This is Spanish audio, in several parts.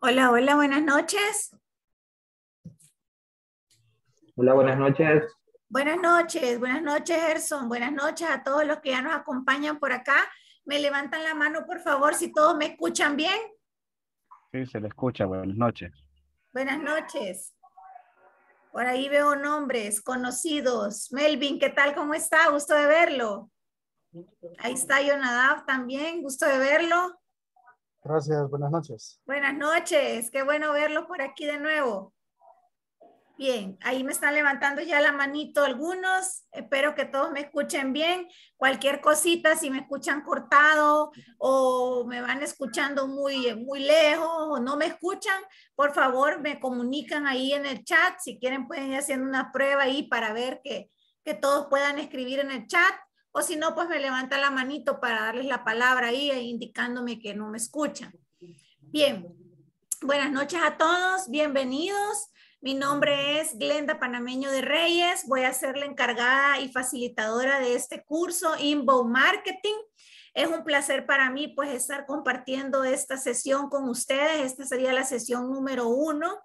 Hola, hola, buenas noches. Hola, buenas noches. Buenas noches, buenas noches, Gerson. Buenas noches a todos los que ya nos acompañan por acá. Me levantan la mano, por favor, si todos me escuchan bien. Sí, se le escucha. Buenas noches. Buenas noches. Por ahí veo nombres conocidos. Melvin, ¿qué tal? ¿Cómo está? Gusto de verlo. Ahí está Jonadab también, gusto de verlo. Gracias, buenas noches. Buenas noches, qué bueno verlos por aquí de nuevo. Bien, ahí me están levantando ya la manito algunos. Espero que todos me escuchen bien. Cualquier cosita, si me escuchan cortado o me van escuchando muy, muy lejos o no me escuchan, por favor me comunican ahí en el chat. Si quieren pueden ir haciendo una prueba ahí para ver que, que todos puedan escribir en el chat o si no, pues me levanta la manito para darles la palabra ahí, indicándome que no me escuchan. Bien, buenas noches a todos, bienvenidos. Mi nombre es Glenda Panameño de Reyes, voy a ser la encargada y facilitadora de este curso Inbound Marketing. Es un placer para mí pues estar compartiendo esta sesión con ustedes, esta sería la sesión número uno.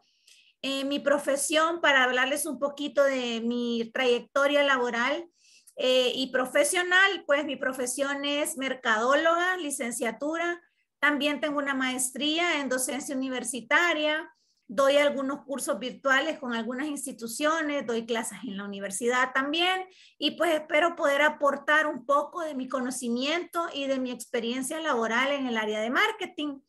Eh, mi profesión para hablarles un poquito de mi trayectoria laboral. Eh, y profesional, pues mi profesión es mercadóloga, licenciatura. También tengo una maestría en docencia universitaria. Doy algunos cursos virtuales con algunas instituciones, doy clases en la universidad también y pues espero poder aportar un poco de mi conocimiento y de mi experiencia laboral en el área de marketing.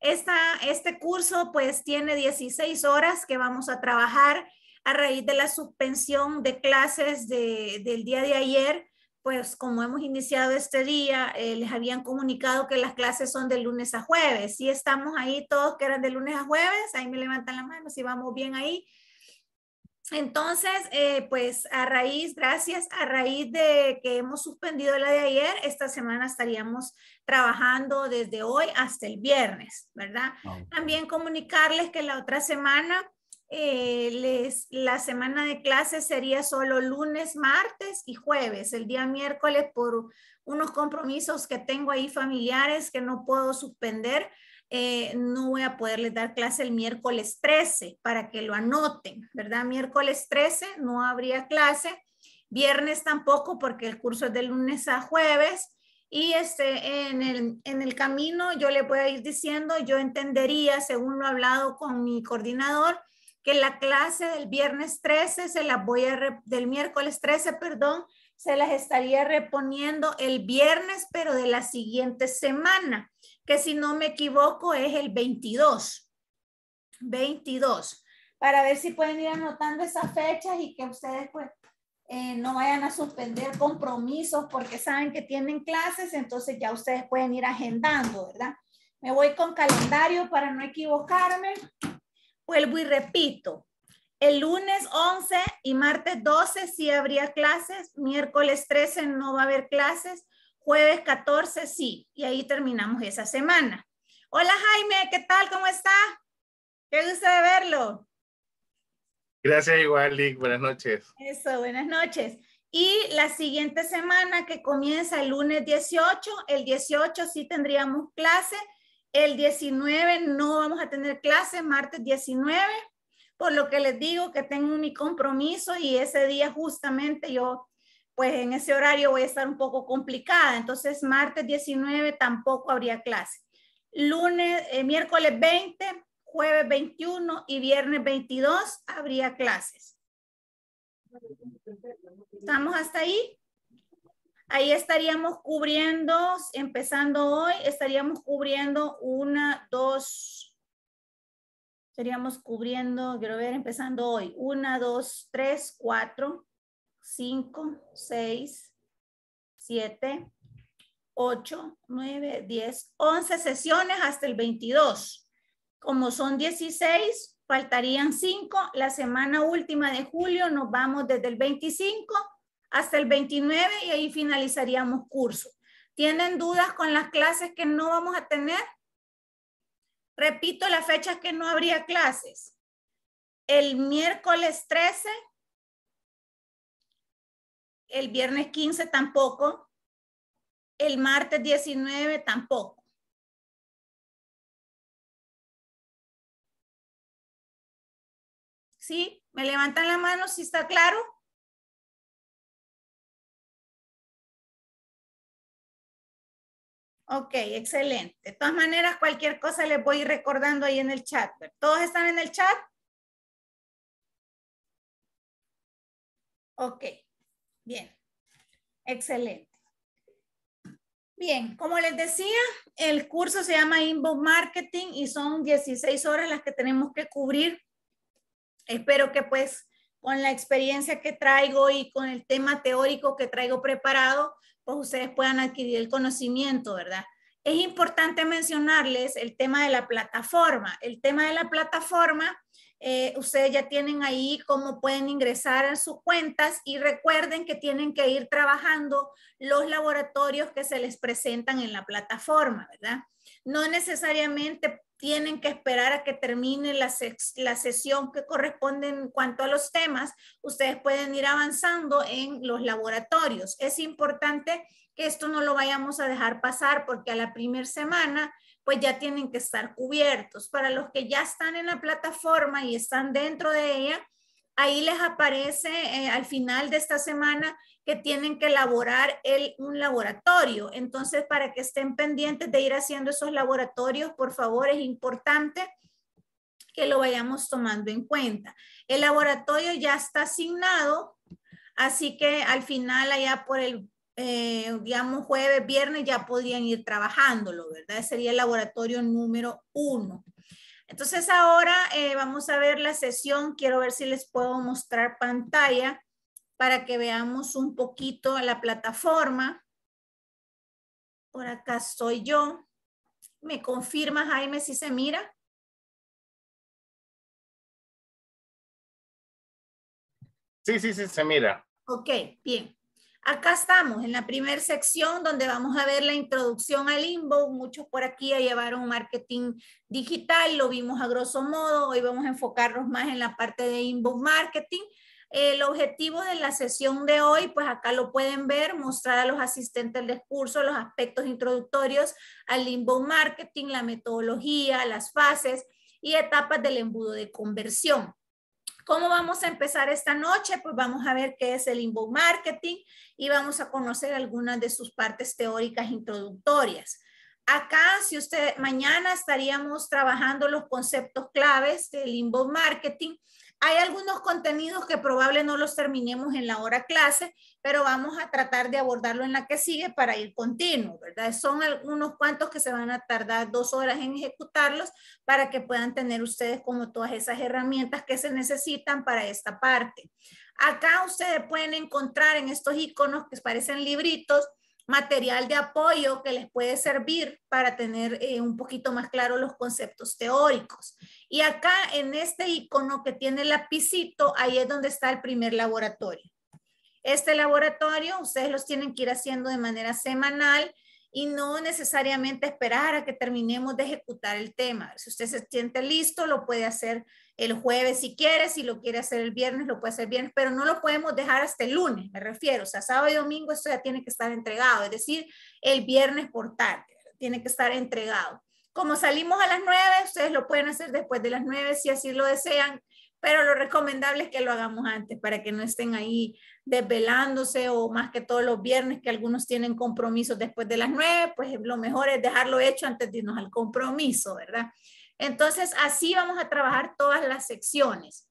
este curso pues tiene 16 horas que vamos a trabajar a raíz de la suspensión de clases del día de ayer, pues como hemos iniciado este día, eh, les habían comunicado que las clases son de lunes a jueves. Y estamos ahí todos que eran de lunes a jueves, ahí me levantan las manos si vamos bien ahí. Entonces, eh, pues a raíz, gracias, a raíz de que hemos suspendido la de ayer, esta semana estaríamos trabajando desde hoy hasta el viernes, ¿verdad? Ah, También comunicarles que la otra semana eh, la semana de clases sería solo lunes, martes y jueves. El día miércoles por unos compromisos que tengo ahí familiares que no puedo suspender, eh, no voy a poderles dar clase el miércoles 13 para que lo anoten, ¿verdad? Miércoles 13 no habría clase. Viernes tampoco porque el curso es de lunes a jueves. Y este, en, el, en el camino yo le voy a ir diciendo, yo entendería, según lo he hablado con mi coordinador, que la clase del viernes 13 se las voy a, del miércoles 13, perdón, se las estaría reponiendo el viernes, pero de la siguiente semana, que si no me equivoco es el 22. 22. Para ver si pueden ir anotando esas fechas y que ustedes pues eh, no vayan a suspender compromisos porque saben que tienen clases, entonces ya ustedes pueden ir agendando, ¿verdad? Me voy con calendario para no equivocarme. Vuelvo y repito, el lunes 11 y martes 12 sí habría clases, miércoles 13 no va a haber clases, jueves 14 sí, y ahí terminamos esa semana. Hola Jaime, ¿qué tal? ¿Cómo está? Qué gusto de verlo. Gracias igual, Lick. Buenas noches. Eso, buenas noches. Y la siguiente semana que comienza el lunes 18, el 18 sí tendríamos clase el 19 no vamos a tener clase, martes 19, por lo que les digo que tengo mi compromiso y ese día justamente yo, pues en ese horario voy a estar un poco complicada. Entonces, martes 19 tampoco habría clase. Lunes, eh, miércoles 20, jueves 21 y viernes 22 habría clases. ¿Estamos hasta ahí? Ahí estaríamos cubriendo, empezando hoy, estaríamos cubriendo una, dos, estaríamos cubriendo, quiero ver, empezando hoy, una, dos, tres, cuatro, cinco, seis, siete, ocho, nueve, diez, once sesiones hasta el veintidós. Como son dieciséis, faltarían cinco. La semana última de julio nos vamos desde el veinticinco, hasta el 29 y ahí finalizaríamos curso. ¿Tienen dudas con las clases que no vamos a tener? Repito las fechas que no habría clases. El miércoles 13, el viernes 15 tampoco, el martes 19 tampoco. ¿Sí? ¿Me levantan la mano si está claro? Ok, excelente. De todas maneras, cualquier cosa les voy recordando ahí en el chat. ¿Todos están en el chat? Ok, bien. Excelente. Bien, como les decía, el curso se llama Inbound Marketing y son 16 horas las que tenemos que cubrir. Espero que pues con la experiencia que traigo y con el tema teórico que traigo preparado, pues, ustedes puedan adquirir el conocimiento, ¿verdad? Es importante mencionarles el tema de la plataforma. El tema de la plataforma eh, ustedes ya tienen ahí cómo pueden ingresar a sus cuentas y recuerden que tienen que ir trabajando los laboratorios que se les presentan en la plataforma, ¿verdad? No necesariamente tienen que esperar a que termine la, la sesión que corresponde en cuanto a los temas. Ustedes pueden ir avanzando en los laboratorios. Es importante que esto no lo vayamos a dejar pasar porque a la primera semana pues ya tienen que estar cubiertos. Para los que ya están en la plataforma y están dentro de ella, ahí les aparece eh, al final de esta semana que tienen que elaborar el, un laboratorio. Entonces, para que estén pendientes de ir haciendo esos laboratorios, por favor, es importante que lo vayamos tomando en cuenta. El laboratorio ya está asignado, así que al final, allá por el eh, digamos, jueves, viernes ya podrían ir trabajándolo, ¿verdad? Sería el laboratorio número uno. Entonces ahora eh, vamos a ver la sesión. Quiero ver si les puedo mostrar pantalla para que veamos un poquito la plataforma. Por acá soy yo. ¿Me confirma, Jaime, si se mira? Sí, sí, sí, se mira. Ok, bien. Acá estamos en la primera sección donde vamos a ver la introducción al Inbox. Muchos por aquí ya llevaron marketing digital, lo vimos a grosso modo. Hoy vamos a enfocarnos más en la parte de inbound marketing. El objetivo de la sesión de hoy, pues acá lo pueden ver, mostrar a los asistentes del curso los aspectos introductorios al inbound marketing, la metodología, las fases y etapas del embudo de conversión. ¿Cómo vamos a empezar esta noche? Pues vamos a ver qué es el inbound marketing y vamos a conocer algunas de sus partes teóricas introductorias. Acá, si usted mañana estaríamos trabajando los conceptos claves del inbound marketing, hay algunos contenidos que probablemente no los terminemos en la hora clase, pero vamos a tratar de abordarlo en la que sigue para ir continuo, ¿verdad? Son algunos cuantos que se van a tardar dos horas en ejecutarlos para que puedan tener ustedes como todas esas herramientas que se necesitan para esta parte. Acá ustedes pueden encontrar en estos iconos que parecen libritos material de apoyo que les puede servir para tener eh, un poquito más claro los conceptos teóricos. Y acá en este icono que tiene el lapicito, ahí es donde está el primer laboratorio. Este laboratorio ustedes los tienen que ir haciendo de manera semanal y no necesariamente esperar a que terminemos de ejecutar el tema. Si usted se siente listo, lo puede hacer el jueves si quiere, si lo quiere hacer el viernes, lo puede hacer el viernes, pero no lo podemos dejar hasta el lunes, me refiero. O sea, sábado y domingo esto ya tiene que estar entregado, es decir, el viernes por tarde, tiene que estar entregado. Como salimos a las nueve, ustedes lo pueden hacer después de las nueve si así lo desean, pero lo recomendable es que lo hagamos antes para que no estén ahí desvelándose o más que todos los viernes que algunos tienen compromisos después de las nueve, pues lo mejor es dejarlo hecho antes de irnos al compromiso, ¿verdad? Entonces, así vamos a trabajar todas las secciones.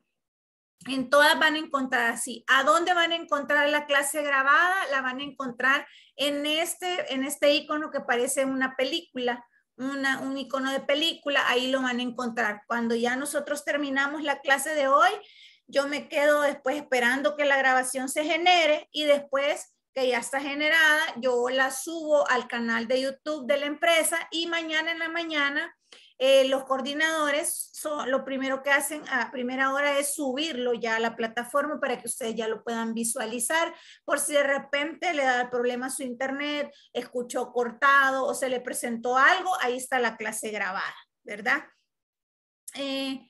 En todas van a encontrar así. ¿A dónde van a encontrar la clase grabada? La van a encontrar en este, en este icono que parece una película un icono de película, ahí lo van a encontrar. Cuando ya nosotros terminamos la clase de hoy, yo me quedo después esperando que la grabación se genere y después que ya está generada, yo la subo al canal de YouTube de la empresa y mañana en la mañana eh, los coordinadores son, lo primero que hacen a primera hora es subirlo ya a la plataforma para que ustedes ya lo puedan visualizar por si de repente le da problema a su internet, escuchó cortado o se le presentó algo, ahí está la clase grabada, ¿verdad? Eh,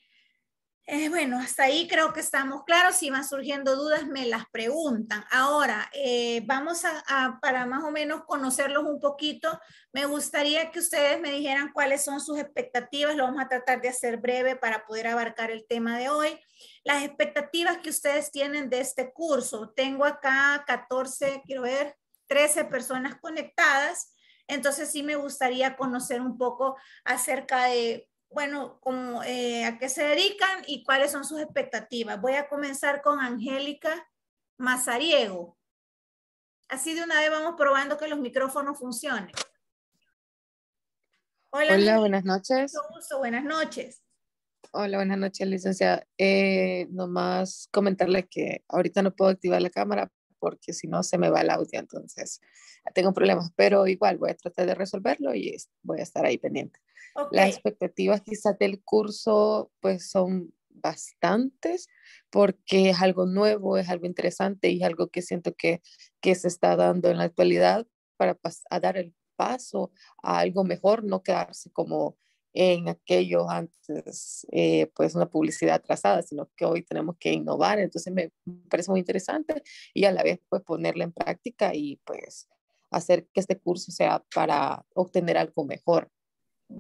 eh, bueno, hasta ahí creo que estamos claros. Si van surgiendo dudas, me las preguntan. Ahora, eh, vamos a, a, para más o menos conocerlos un poquito, me gustaría que ustedes me dijeran cuáles son sus expectativas. Lo vamos a tratar de hacer breve para poder abarcar el tema de hoy. Las expectativas que ustedes tienen de este curso. Tengo acá 14, quiero ver, 13 personas conectadas. Entonces sí me gustaría conocer un poco acerca de bueno, como, eh, a qué se dedican y cuáles son sus expectativas. Voy a comenzar con Angélica Mazariego. Así de una vez vamos probando que los micrófonos funcionen. Hola, buenas noches. buenas noches. Hola, buenas noches, licenciada. Eh, nomás comentarle que ahorita no puedo activar la cámara, porque si no se me va el audio, entonces ah, tengo problemas, pero igual voy a tratar de resolverlo y voy a estar ahí pendiente. Las expectativas quizás del curso pues son bastantes porque es algo nuevo, es algo interesante y es algo que siento que, que se está dando en la actualidad para dar el paso a algo mejor, no quedarse como en aquello antes, eh, pues una publicidad trazada, sino que hoy tenemos que innovar. Entonces me parece muy interesante y a la vez pues ponerla en práctica y pues hacer que este curso sea para obtener algo mejor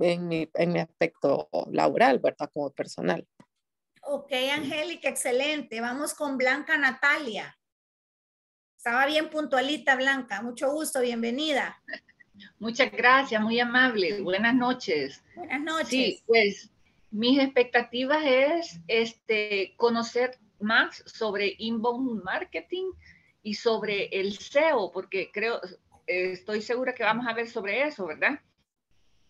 en mi, en mi aspecto laboral, ¿verdad? Como personal. Ok, Angélica, excelente. Vamos con Blanca Natalia. Estaba bien puntualita, Blanca. Mucho gusto, bienvenida. Muchas gracias, muy amable. Buenas noches. Buenas noches. Sí, pues mis expectativas es este, conocer más sobre inbound marketing y sobre el SEO, porque creo, estoy segura que vamos a ver sobre eso, ¿verdad?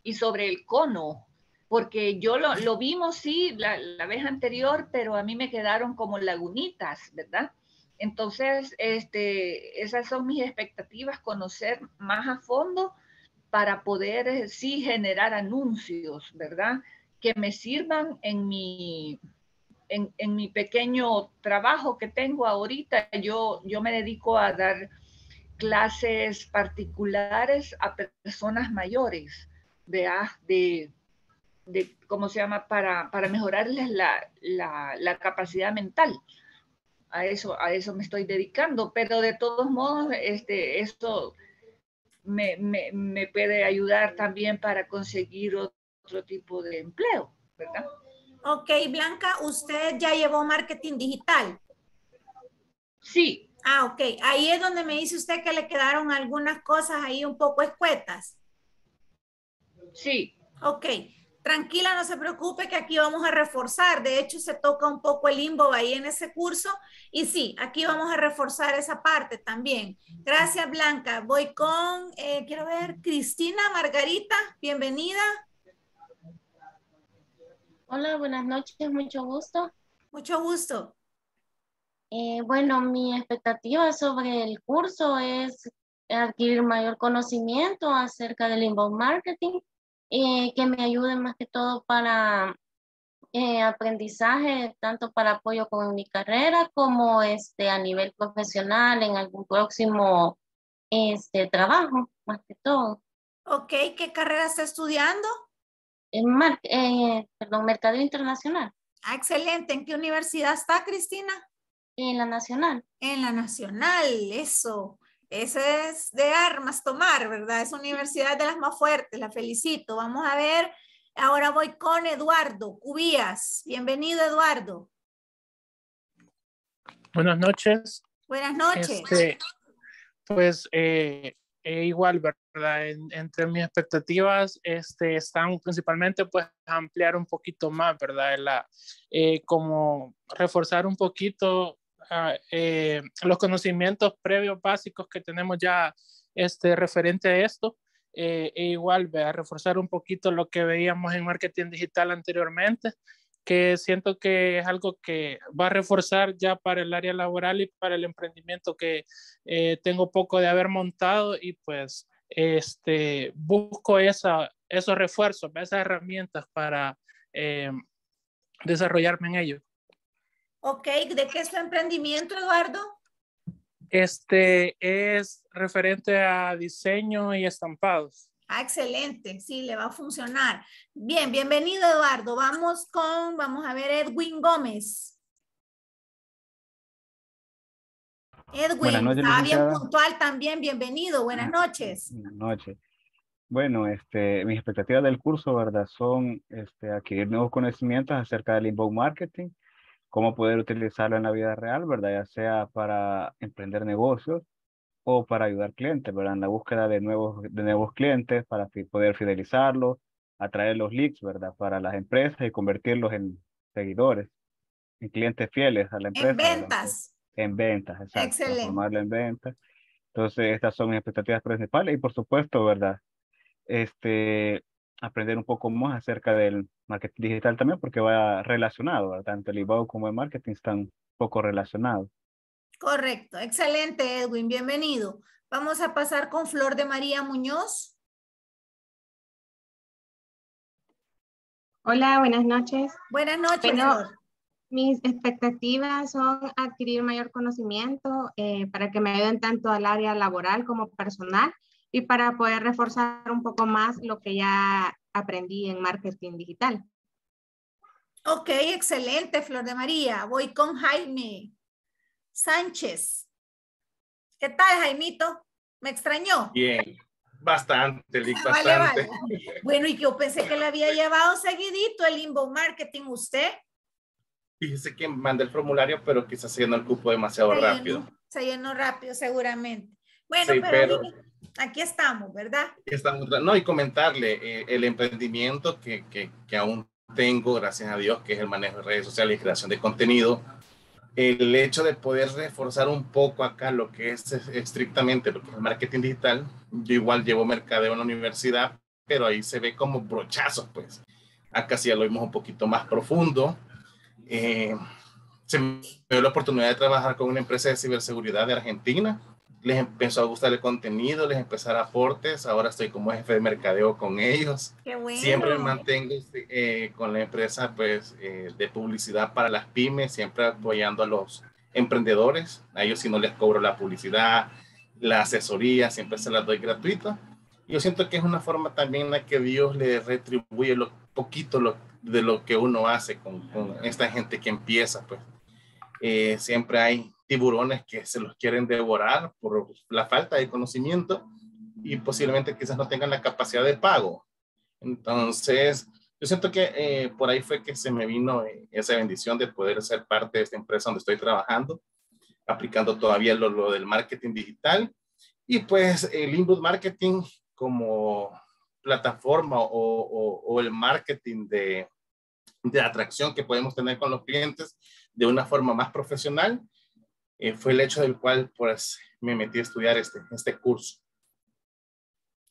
Y sobre el cono, porque yo lo, vimos, sí, la, la, vez anterior, pero a mí me quedaron como lagunitas, ¿verdad? Entonces, este, esas son mis expectativas, conocer más a fondo para poder eh, sí generar anuncios, ¿verdad? Que me sirvan en mi, pequeño trabajo que tengo ahorita. Yo, me dedico a dar clases particulares a personas mayores, ¿verdad? De, ¿cómo se llama? Para, para mejorarles la capacidad mental a eso, a eso me estoy dedicando, pero de todos modos, este, esto me, me puede ayudar también para conseguir otro tipo de empleo, ¿verdad? Ok, Blanca, usted ya llevó marketing digital. Sí. Ah, ok. Ahí es donde me dice usted que le quedaron algunas cosas ahí un poco escuetas. Sí. Ok tranquila, no se preocupe que aquí vamos a reforzar. De hecho, se toca un poco el limbo ahí en ese curso. Y sí, aquí vamos a reforzar esa parte también. Gracias, Blanca. Voy con, eh, quiero ver, Cristina Margarita, bienvenida. Hola, buenas noches, mucho gusto. Mucho gusto. Eh, bueno, mi expectativa sobre el curso es adquirir mayor conocimiento acerca del inbound marketing eh, que me ayuden más que todo para eh, aprendizaje, tanto para apoyo con mi carrera como este, a nivel profesional en algún próximo este, trabajo, más que todo. Ok, ¿qué carrera está estudiando? En eh, perdón, mercado Internacional. Ah, excelente. ¿En qué universidad está, Cristina? En la Nacional. En la Nacional, eso. Ese es de armas tomar, ¿verdad? Es universidad de las más fuertes, la felicito. Vamos a ver, ahora voy con Eduardo Cubías. Bienvenido, Eduardo. Buenas noches. Buenas noches. Este, pues eh, eh, igual, ¿verdad? entre mis expectativas este, están principalmente pues ampliar un poquito más, ¿verdad? La, eh, como reforzar un poquito Ah, eh, los conocimientos previos básicos que tenemos ya este, referente a esto. Eh, e igual, a reforzar un poquito lo que veíamos en marketing digital anteriormente, que siento que es algo que va a reforzar ya para el área laboral y para el emprendimiento que eh, tengo poco de haber montado y pues este, busco esa, esos refuerzos, esas herramientas para eh, desarrollarme en ello. Ok, ¿de qué es tu emprendimiento, Eduardo? Este es referente a diseño y estampados. Ah, excelente, sí, le va a funcionar. Bien, bienvenido Eduardo. Vamos con, vamos a ver, Edwin Gómez. Edwin, está bien puntual también, bienvenido, buenas noches. Buenas noches. Bueno, este, mis expectativas del curso, ¿verdad? Son este, adquirir nuevos conocimientos acerca del inbound marketing, cómo poder utilizarlo en la vida real, ¿verdad? Ya sea para emprender negocios o para ayudar clientes, ¿verdad? En la búsqueda de nuevos, de nuevos clientes para poder fidelizarlos, atraer los leads, ¿verdad? Para las empresas y convertirlos en seguidores, en clientes fieles a la empresa. En ventas. En ventas, exacto. Excelente. en ventas. Entonces, estas son mis expectativas principales y por supuesto, ¿verdad? Este, aprender un poco más acerca del marketing digital también, porque va relacionado, Tanto el IBAO como el marketing están poco relacionados. Correcto, excelente Edwin, bienvenido. Vamos a pasar con Flor de María Muñoz. Hola, buenas noches. Buenas noches. mis expectativas son adquirir mayor conocimiento eh, para que me ayuden tanto al área laboral como personal y para poder reforzar un poco más lo que ya aprendí en marketing digital. Ok, excelente, Flor de María. Voy con Jaime Sánchez. ¿Qué tal, Jaimito? ¿Me extrañó? Bien, bastante, Lick, ah, bastante. Bueno, y yo pensé que le había llevado seguidito el Inbo marketing usted. Fíjese que mandé el formulario, pero quizás se llenó el cupo demasiado rápido. Se llenó rápido, seguramente. Bueno, pero, aquí estamos, ¿verdad? no, y comentarle eh, el emprendimiento que, aún tengo, gracias a Dios, que es el manejo de redes sociales y creación de contenido. El hecho de poder reforzar un poco acá lo que es estrictamente el marketing digital, yo igual llevo mercadeo en la universidad, pero ahí se ve como brochazos, pues. Acá sí ya lo vimos un poquito más profundo. Eh, se me dio la oportunidad de trabajar con una empresa de ciberseguridad de Argentina, les empezó a gustar el contenido, les empezó a dar aportes, ahora estoy como jefe de mercadeo con ellos. Qué bueno. Siempre me mantengo este, eh, con la empresa pues, eh, de publicidad para las pymes, siempre apoyando a los emprendedores, a ellos si no les cobro la publicidad, la asesoría, siempre se las doy gratuita. Yo siento que es una forma también en la que Dios le retribuye lo poquito lo, de lo que uno hace con, esta gente que empieza, pues eh, siempre hay tiburones que se los quieren devorar por la falta de conocimiento y posiblemente quizás no tengan la capacidad de pago. Entonces, yo siento que eh, por ahí fue que se me vino eh, esa bendición de poder ser parte de esta empresa donde estoy trabajando, aplicando todavía lo, del marketing digital. Y pues el inbound marketing como plataforma o, el marketing de, de, atracción que podemos tener con los clientes de una forma más profesional, eh, fue el hecho del cual pues, me metí a estudiar este, este curso.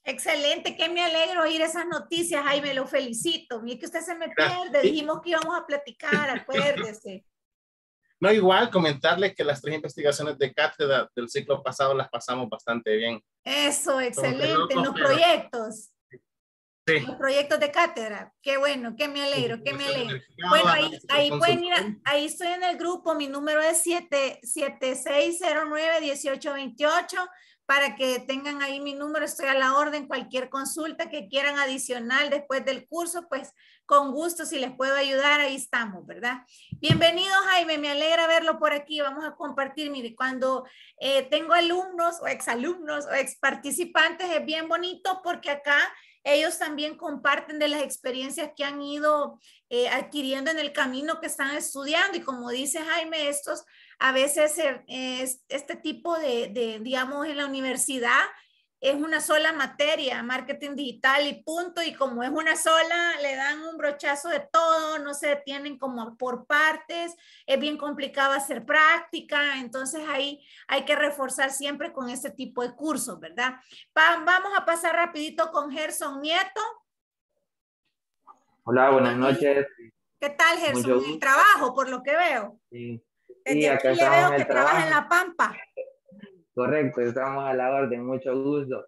Excelente, que me alegro oír esas noticias, me lo felicito. Vi que usted se me pierde, dijimos que íbamos a platicar, acuérdese. No, igual comentarle que las tres investigaciones de cátedra del ciclo pasado las pasamos bastante bien. Eso, excelente, los proyectos proyectos de cátedra. Qué bueno, qué me alegro, qué me alegro. Bueno, ahí, ahí pueden ir, ahí estoy en el grupo, mi número es 77609 1828 para que tengan ahí mi número, estoy a la orden, cualquier consulta que quieran adicional después del curso, pues con gusto, si les puedo ayudar, ahí estamos, ¿verdad? Bienvenidos, Jaime, me alegra verlo por aquí, vamos a compartir, mire, cuando eh, tengo alumnos o exalumnos o ex participantes es bien bonito porque acá ellos también comparten de las experiencias que han ido eh, adquiriendo en el camino que están estudiando. Y como dice Jaime, estos a veces eh, este tipo de, digamos, en la universidad es una sola materia, marketing digital y punto, y como es una sola, le dan un brochazo de todo, no se detienen como por partes, es bien complicado hacer práctica, entonces ahí hay que reforzar siempre con ese tipo de cursos, ¿verdad? vamos a pasar rapidito con Gerson Nieto. Hola, buenas noches. ¿Qué tal, Gerson? El trabajo, por lo que veo. Sí, aquí le veo que trabaja en La Pampa. Correcto, estamos a la orden, mucho gusto.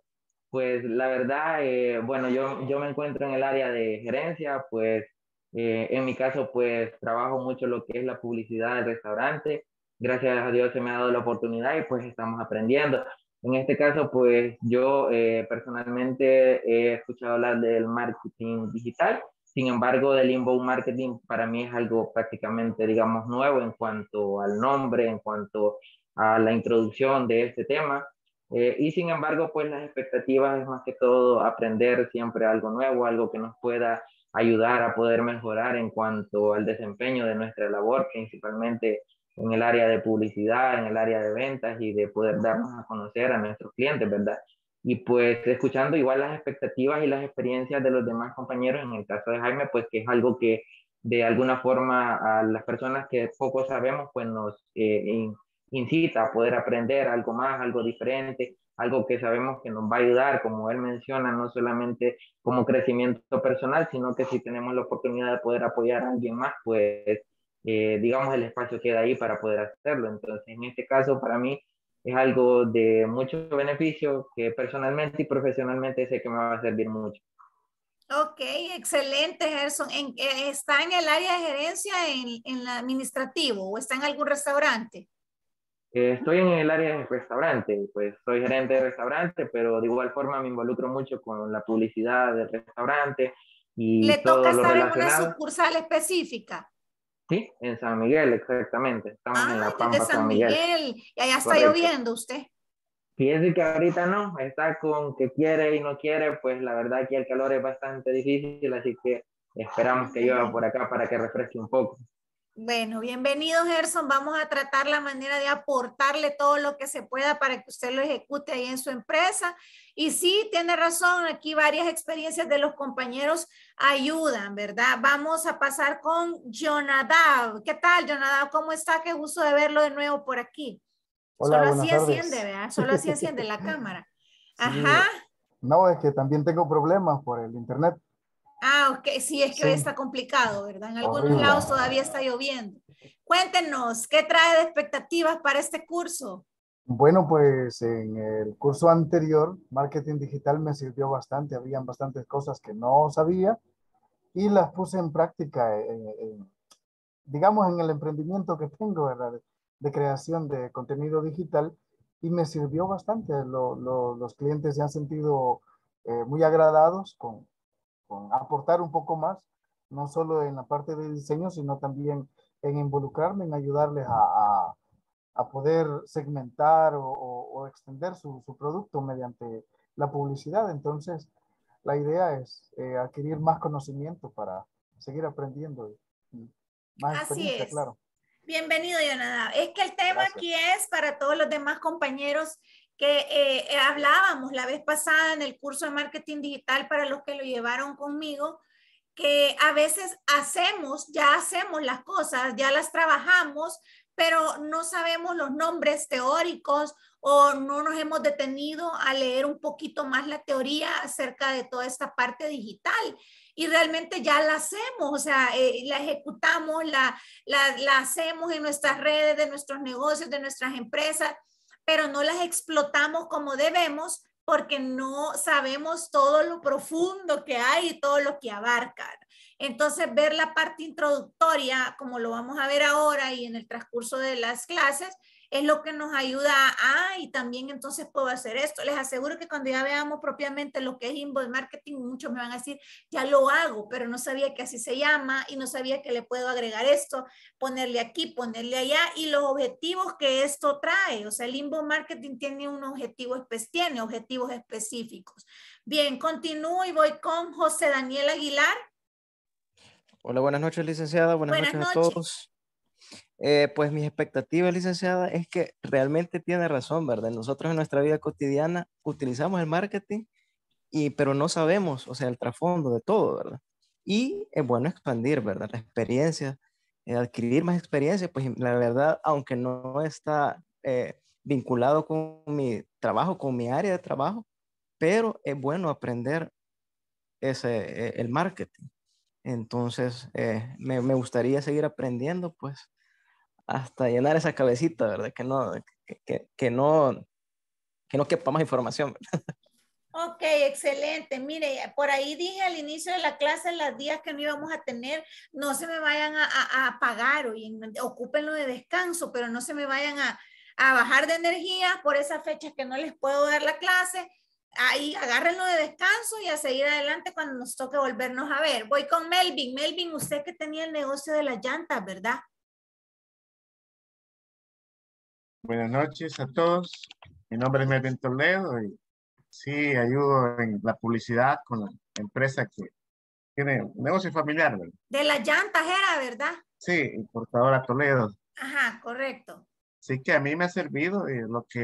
Pues la verdad, eh, bueno, yo, yo me encuentro en el área de gerencia, pues eh, en mi caso, pues trabajo mucho lo que es la publicidad del restaurante. Gracias a Dios se me ha dado la oportunidad y pues estamos aprendiendo. En este caso, pues yo eh, personalmente he escuchado hablar del marketing digital. Sin embargo, del inbound marketing para mí es algo prácticamente, digamos, nuevo en cuanto al nombre, en cuanto a la introducción de este tema. Eh, y sin embargo, pues las expectativas es más que todo aprender siempre algo nuevo, algo que nos pueda ayudar a poder mejorar en cuanto al desempeño de nuestra labor, principalmente en el área de publicidad, en el área de ventas y de poder darnos a conocer a nuestros clientes, ¿verdad? Y pues escuchando igual las expectativas y las experiencias de los demás compañeros, en el caso de Jaime, pues que es algo que de alguna forma a las personas que poco sabemos, pues nos eh, incita a poder aprender algo más, algo diferente, algo que sabemos que nos va a ayudar, como él menciona, no solamente como crecimiento personal, sino que si tenemos la oportunidad de poder apoyar a alguien más, pues eh, digamos el espacio queda ahí para poder hacerlo. Entonces, en este caso, para mí es algo de mucho beneficio que personalmente y profesionalmente sé que me va a servir mucho. Ok, excelente, Gerson. Eh, ¿Está en el área de gerencia en, el administrativo o está en algún restaurante? Eh, estoy en el área de restaurante, pues soy gerente de restaurante, pero de igual forma me involucro mucho con la publicidad del restaurante. Y ¿Le toca estar en una sucursal específica? Sí, en San Miguel, exactamente. Estamos en ah, la Pampa de San, Miguel. Y allá está lloviendo usted. Fíjese que ahorita no, está con que quiere y no quiere, pues la verdad que el calor es bastante difícil, así que esperamos que llueva por acá para que refresque un poco. Bueno, bienvenido Gerson. Vamos a tratar la manera de aportarle todo lo que se pueda para que usted lo ejecute ahí en su empresa. Y sí, tiene razón, aquí varias experiencias de los compañeros ayudan, ¿verdad? Vamos a pasar con Jonadab. ¿Qué tal, Jonadab? ¿Cómo está? Qué gusto de verlo de nuevo por aquí. Solo así enciende, ¿verdad? Solo así enciende la cámara. Ajá. No, es que también tengo problemas por el internet. Ah, ok, sí, es que hoy está complicado, ¿verdad? En algunos lados todavía está lloviendo. Cuéntenos, ¿qué trae de expectativas para este curso? Bueno, pues en el curso anterior, marketing digital me sirvió bastante, habían bastantes cosas que no sabía y las puse en práctica, digamos, en el emprendimiento que tengo, ¿verdad? De, creación de contenido digital y me sirvió bastante. los clientes se han sentido eh, muy agradados con, aportar un poco más, no solo en la parte de diseño, sino también en involucrarme, en ayudarles a, poder segmentar o, extender su, producto mediante la publicidad. Entonces, la idea es eh, adquirir más conocimiento para seguir aprendiendo. más Así es. Claro. Bienvenido, Yonada. Es que el tema aquí es para todos los demás compañeros que eh, eh, hablábamos la vez pasada en el curso de marketing digital para los que lo llevaron conmigo, que a veces hacemos, ya hacemos las cosas, ya las trabajamos, pero no sabemos los nombres teóricos o no nos hemos detenido a leer un poquito más la teoría acerca de toda esta parte digital. Y realmente ya la hacemos, o sea, eh, la ejecutamos, la, la hacemos en nuestras redes, de nuestros negocios, de nuestras empresas, pero no las explotamos como debemos porque no sabemos todo lo profundo que hay y todo lo que abarca. Entonces, ver la parte introductoria, como lo vamos a ver ahora y en el transcurso de las clases, es lo que nos ayuda a, y también entonces puedo hacer esto. Les aseguro que cuando ya veamos propiamente lo que es inbound marketing, muchos me van a decir, ya lo hago, pero no sabía que así se llama y no sabía que le puedo agregar esto, ponerle aquí, ponerle allá y los objetivos que esto trae. O sea, el inbound marketing tiene un objetivo, tiene objetivos específicos. Bien, continúo y voy con José Daniel Aguilar. Hola, buenas noches, licenciada. Buenas, noches, a todos. Eh, pues mis expectativas, licenciada, es que realmente tiene razón, ¿verdad? Nosotros en nuestra vida cotidiana utilizamos el marketing, y, pero no sabemos, o sea, el trasfondo de todo, ¿verdad? Y es bueno expandir, ¿verdad? La experiencia, eh, adquirir más experiencia, pues la verdad, aunque no está eh, vinculado con mi trabajo, con mi área de trabajo, pero es bueno aprender ese, e, el marketing. Entonces, me, me, gustaría seguir aprendiendo, pues, hasta llenar esa cabecita, ¿verdad? Que no, que, no, que no quepa más información. Ok, excelente. Mire, por ahí dije al inicio de la clase las días que no íbamos a tener, no se me vayan a, a, a pagar hoy, ocúpenlo de descanso, pero no se me vayan a, a bajar de energía por esas fechas que no les puedo dar la clase. Ahí agárrenlo de descanso y a seguir adelante cuando nos toque volvernos a ver. Voy con Melvin. Melvin, usted que tenía el negocio de las llantas, ¿verdad? Buenas noches a todos. Mi nombre es Melvin Toledo y sí, ayudo en la publicidad con la empresa que tiene un negocio familiar. De la llantajera, ¿verdad? Sí, importadora Toledo. Ajá, correcto. Sí que a mí me ha servido y lo que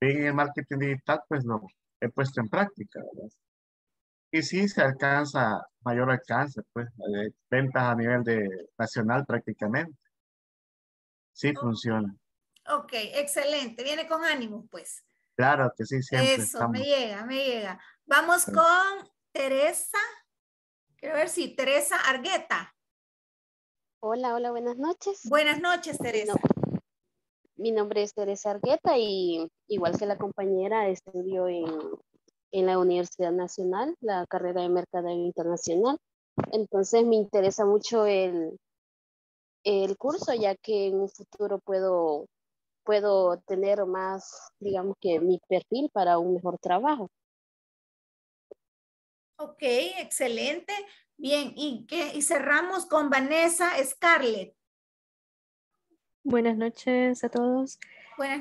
vi en el marketing digital, pues lo he puesto en práctica, ¿verdad? Y sí, se alcanza mayor alcance, pues, eh, ventas a nivel de nacional prácticamente. Sí, funciona. Ok, excelente. Viene con ánimo, pues. Claro que sí, siempre. Eso, me llega, me llega. Vamos con Teresa. Quiero ver si Teresa Argueta. Hola, hola, buenas noches. Buenas noches, Teresa. Mi nombre es Teresa Argueta y igual que la compañera estudio en, la Universidad Nacional, la carrera de Mercadeo Internacional. Entonces me interesa mucho el, el curso, ya que en un futuro puedo puedo tener más, digamos que mi perfil para un mejor trabajo. Ok, excelente. Bien, ¿y, qué? y cerramos con Vanessa Scarlett. Buenas noches a todos. Buenas eh,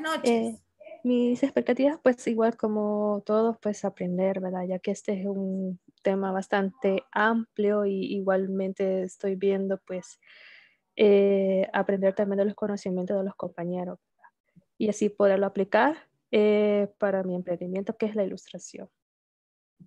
noches. mis expectativas, pues igual como todos, pues aprender, ¿verdad? Ya que este es un tema bastante amplio y igualmente estoy viendo, pues, eh, aprender también de los conocimientos de los compañeros y así poderlo aplicar eh, para mi emprendimiento, que es la ilustración.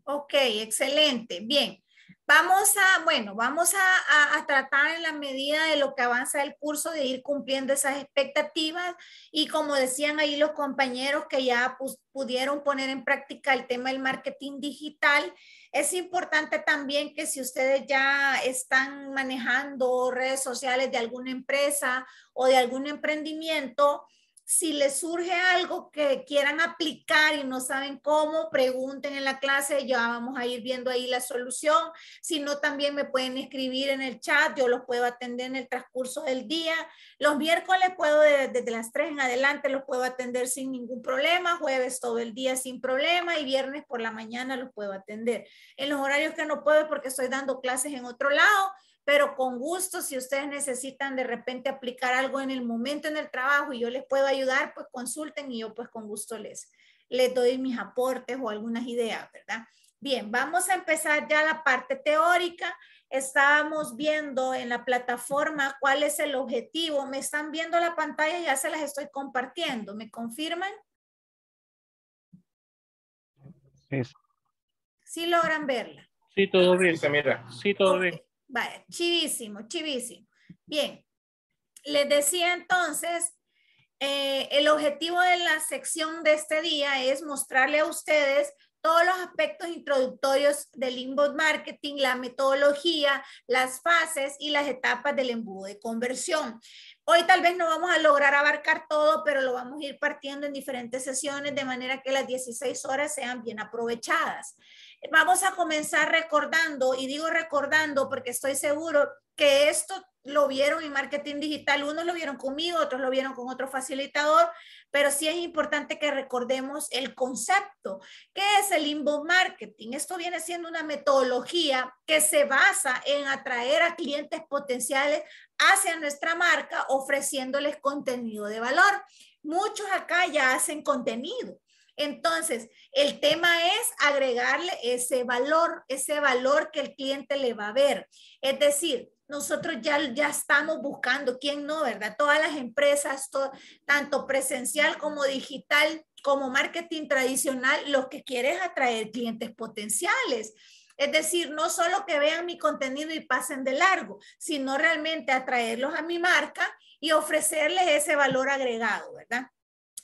Ok, excelente. Bien, vamos a, bueno, vamos a, tratar en la medida de lo que avanza el curso de ir cumpliendo esas expectativas y como decían ahí los compañeros que ya pudieron poner en práctica el tema del marketing digital, es importante también que si ustedes ya están manejando redes sociales de alguna empresa o de algún emprendimiento, si les surge algo que quieran aplicar y no saben cómo, pregunten en la clase, ya vamos a ir viendo ahí la solución. Si no, también me pueden escribir en el chat, yo los puedo atender en el transcurso del día. Los miércoles puedo, desde las 3 en adelante, los puedo atender sin ningún problema, jueves todo el día sin problema y viernes por la mañana los puedo atender. En los horarios que no puedo porque estoy dando clases en otro lado, pero con gusto, si ustedes necesitan de repente aplicar algo en el momento en el trabajo y yo les puedo ayudar, pues consulten y yo pues con gusto les, les doy mis aportes o algunas ideas, ¿verdad? Bien, vamos a empezar ya la parte teórica. Estábamos viendo en la plataforma cuál es el objetivo. ¿Me están viendo la pantalla? Ya se las estoy compartiendo. ¿Me confirman? Sí. ¿Sí logran verla? Sí, todo bien, se mira. Sí, todo bien. Vaya, chivísimo, chivísimo. Bien, les decía entonces, eh, el objetivo de la sección de este día es mostrarle a ustedes todos los aspectos introductorios del inbound marketing, la metodología, las fases y las etapas del embudo de conversión. Hoy tal vez no vamos a lograr abarcar todo, pero lo vamos a ir partiendo en diferentes sesiones de manera que las 16 horas sean bien aprovechadas. Vamos a comenzar recordando, y digo recordando porque estoy seguro que esto lo vieron en marketing digital, unos lo vieron conmigo, otros lo vieron con otro facilitador, pero sí es importante que recordemos el concepto. ¿Qué es el inbound marketing? Esto viene siendo una metodología que se basa en atraer a clientes potenciales hacia nuestra marca ofreciéndoles contenido de valor. Muchos acá ya hacen contenido entonces, el tema es agregarle ese valor, ese valor que el cliente le va a ver. Es decir, nosotros ya, ya estamos buscando, ¿quién no, verdad? Todas las empresas, tanto presencial como digital, como marketing tradicional, lo que quieres es atraer clientes potenciales. Es decir, no solo que vean mi contenido y pasen de largo, sino realmente atraerlos a mi marca y ofrecerles ese valor agregado, ¿verdad?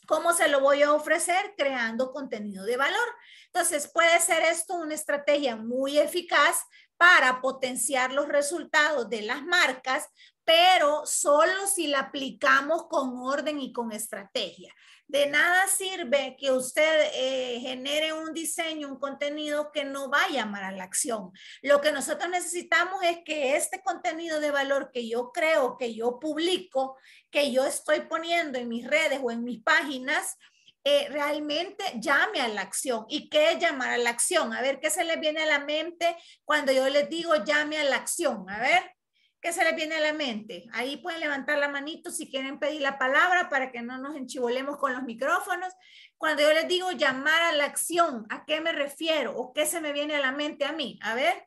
¿Cómo se lo voy a ofrecer? Creando contenido de valor. Entonces, puede ser esto una estrategia muy eficaz para potenciar los resultados de las marcas, pero solo si la aplicamos con orden y con estrategia. De nada sirve que usted eh, genere un diseño, un contenido que no va a llamar a la acción. Lo que nosotros necesitamos es que este contenido de valor que yo creo, que yo publico, que yo estoy poniendo en mis redes o en mis páginas, eh, realmente llame a la acción. ¿Y qué es llamar a la acción? A ver, ¿qué se les viene a la mente cuando yo les digo llame a la acción? A ver. ¿Qué se les viene a la mente? Ahí pueden levantar la manito si quieren pedir la palabra para que no nos enchivolemos con los micrófonos. Cuando yo les digo llamar a la acción, ¿a qué me refiero? ¿O qué se me viene a la mente a mí? A ver.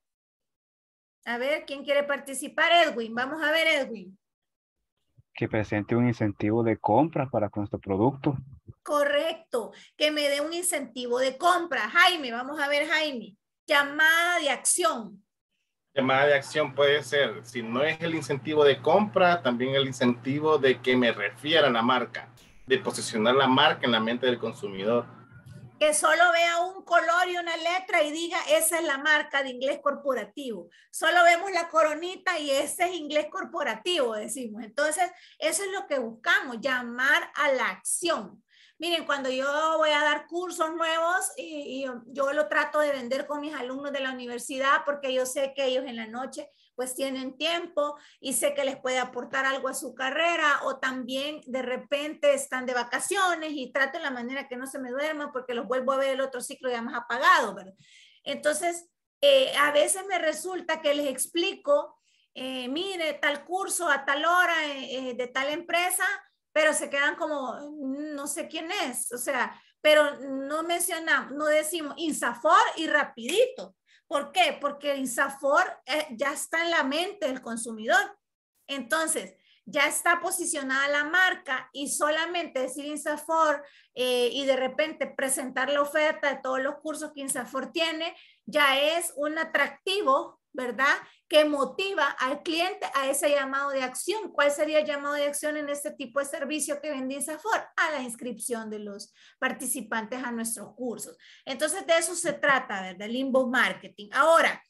A ver, ¿quién quiere participar? Edwin. Vamos a ver, Edwin. Que presente un incentivo de compra para nuestro producto. Correcto. Que me dé un incentivo de compra. Jaime, vamos a ver, Jaime. Llamada de acción llamada de acción puede ser, si no es el incentivo de compra, también el incentivo de que me refiera a la marca, de posicionar la marca en la mente del consumidor. Que solo vea un color y una letra y diga, esa es la marca de inglés corporativo. Solo vemos la coronita y ese es inglés corporativo, decimos. Entonces, eso es lo que buscamos, llamar a la acción. Miren, cuando yo voy a dar cursos nuevos y, yo, lo trato de vender con mis alumnos de la universidad porque yo sé que ellos en la noche pues tienen tiempo y sé que les puede aportar algo a su carrera o también de repente están de vacaciones y trato la manera que no se me duerma porque los vuelvo a ver el otro ciclo ya más apagado, ¿verdad? Entonces, eh, a veces me resulta que les explico, eh, mire, tal curso a tal hora eh, de tal empresa pero se quedan como, mm, no sé quién es, o sea, pero no mencionamos, no decimos Insafor y rapidito. ¿Por qué? Porque Insafor eh, ya está en la mente del consumidor. Entonces, ya está posicionada la marca y solamente decir Insafor eh, y de repente presentar la oferta de todos los cursos que Insafor tiene, ya es un atractivo ¿verdad? Que motiva al cliente a ese llamado de acción. ¿Cuál sería el llamado de acción en este tipo de servicio que a for A la inscripción de los participantes a nuestros cursos. Entonces, de eso se trata, ¿verdad? El inbo marketing. Ahora,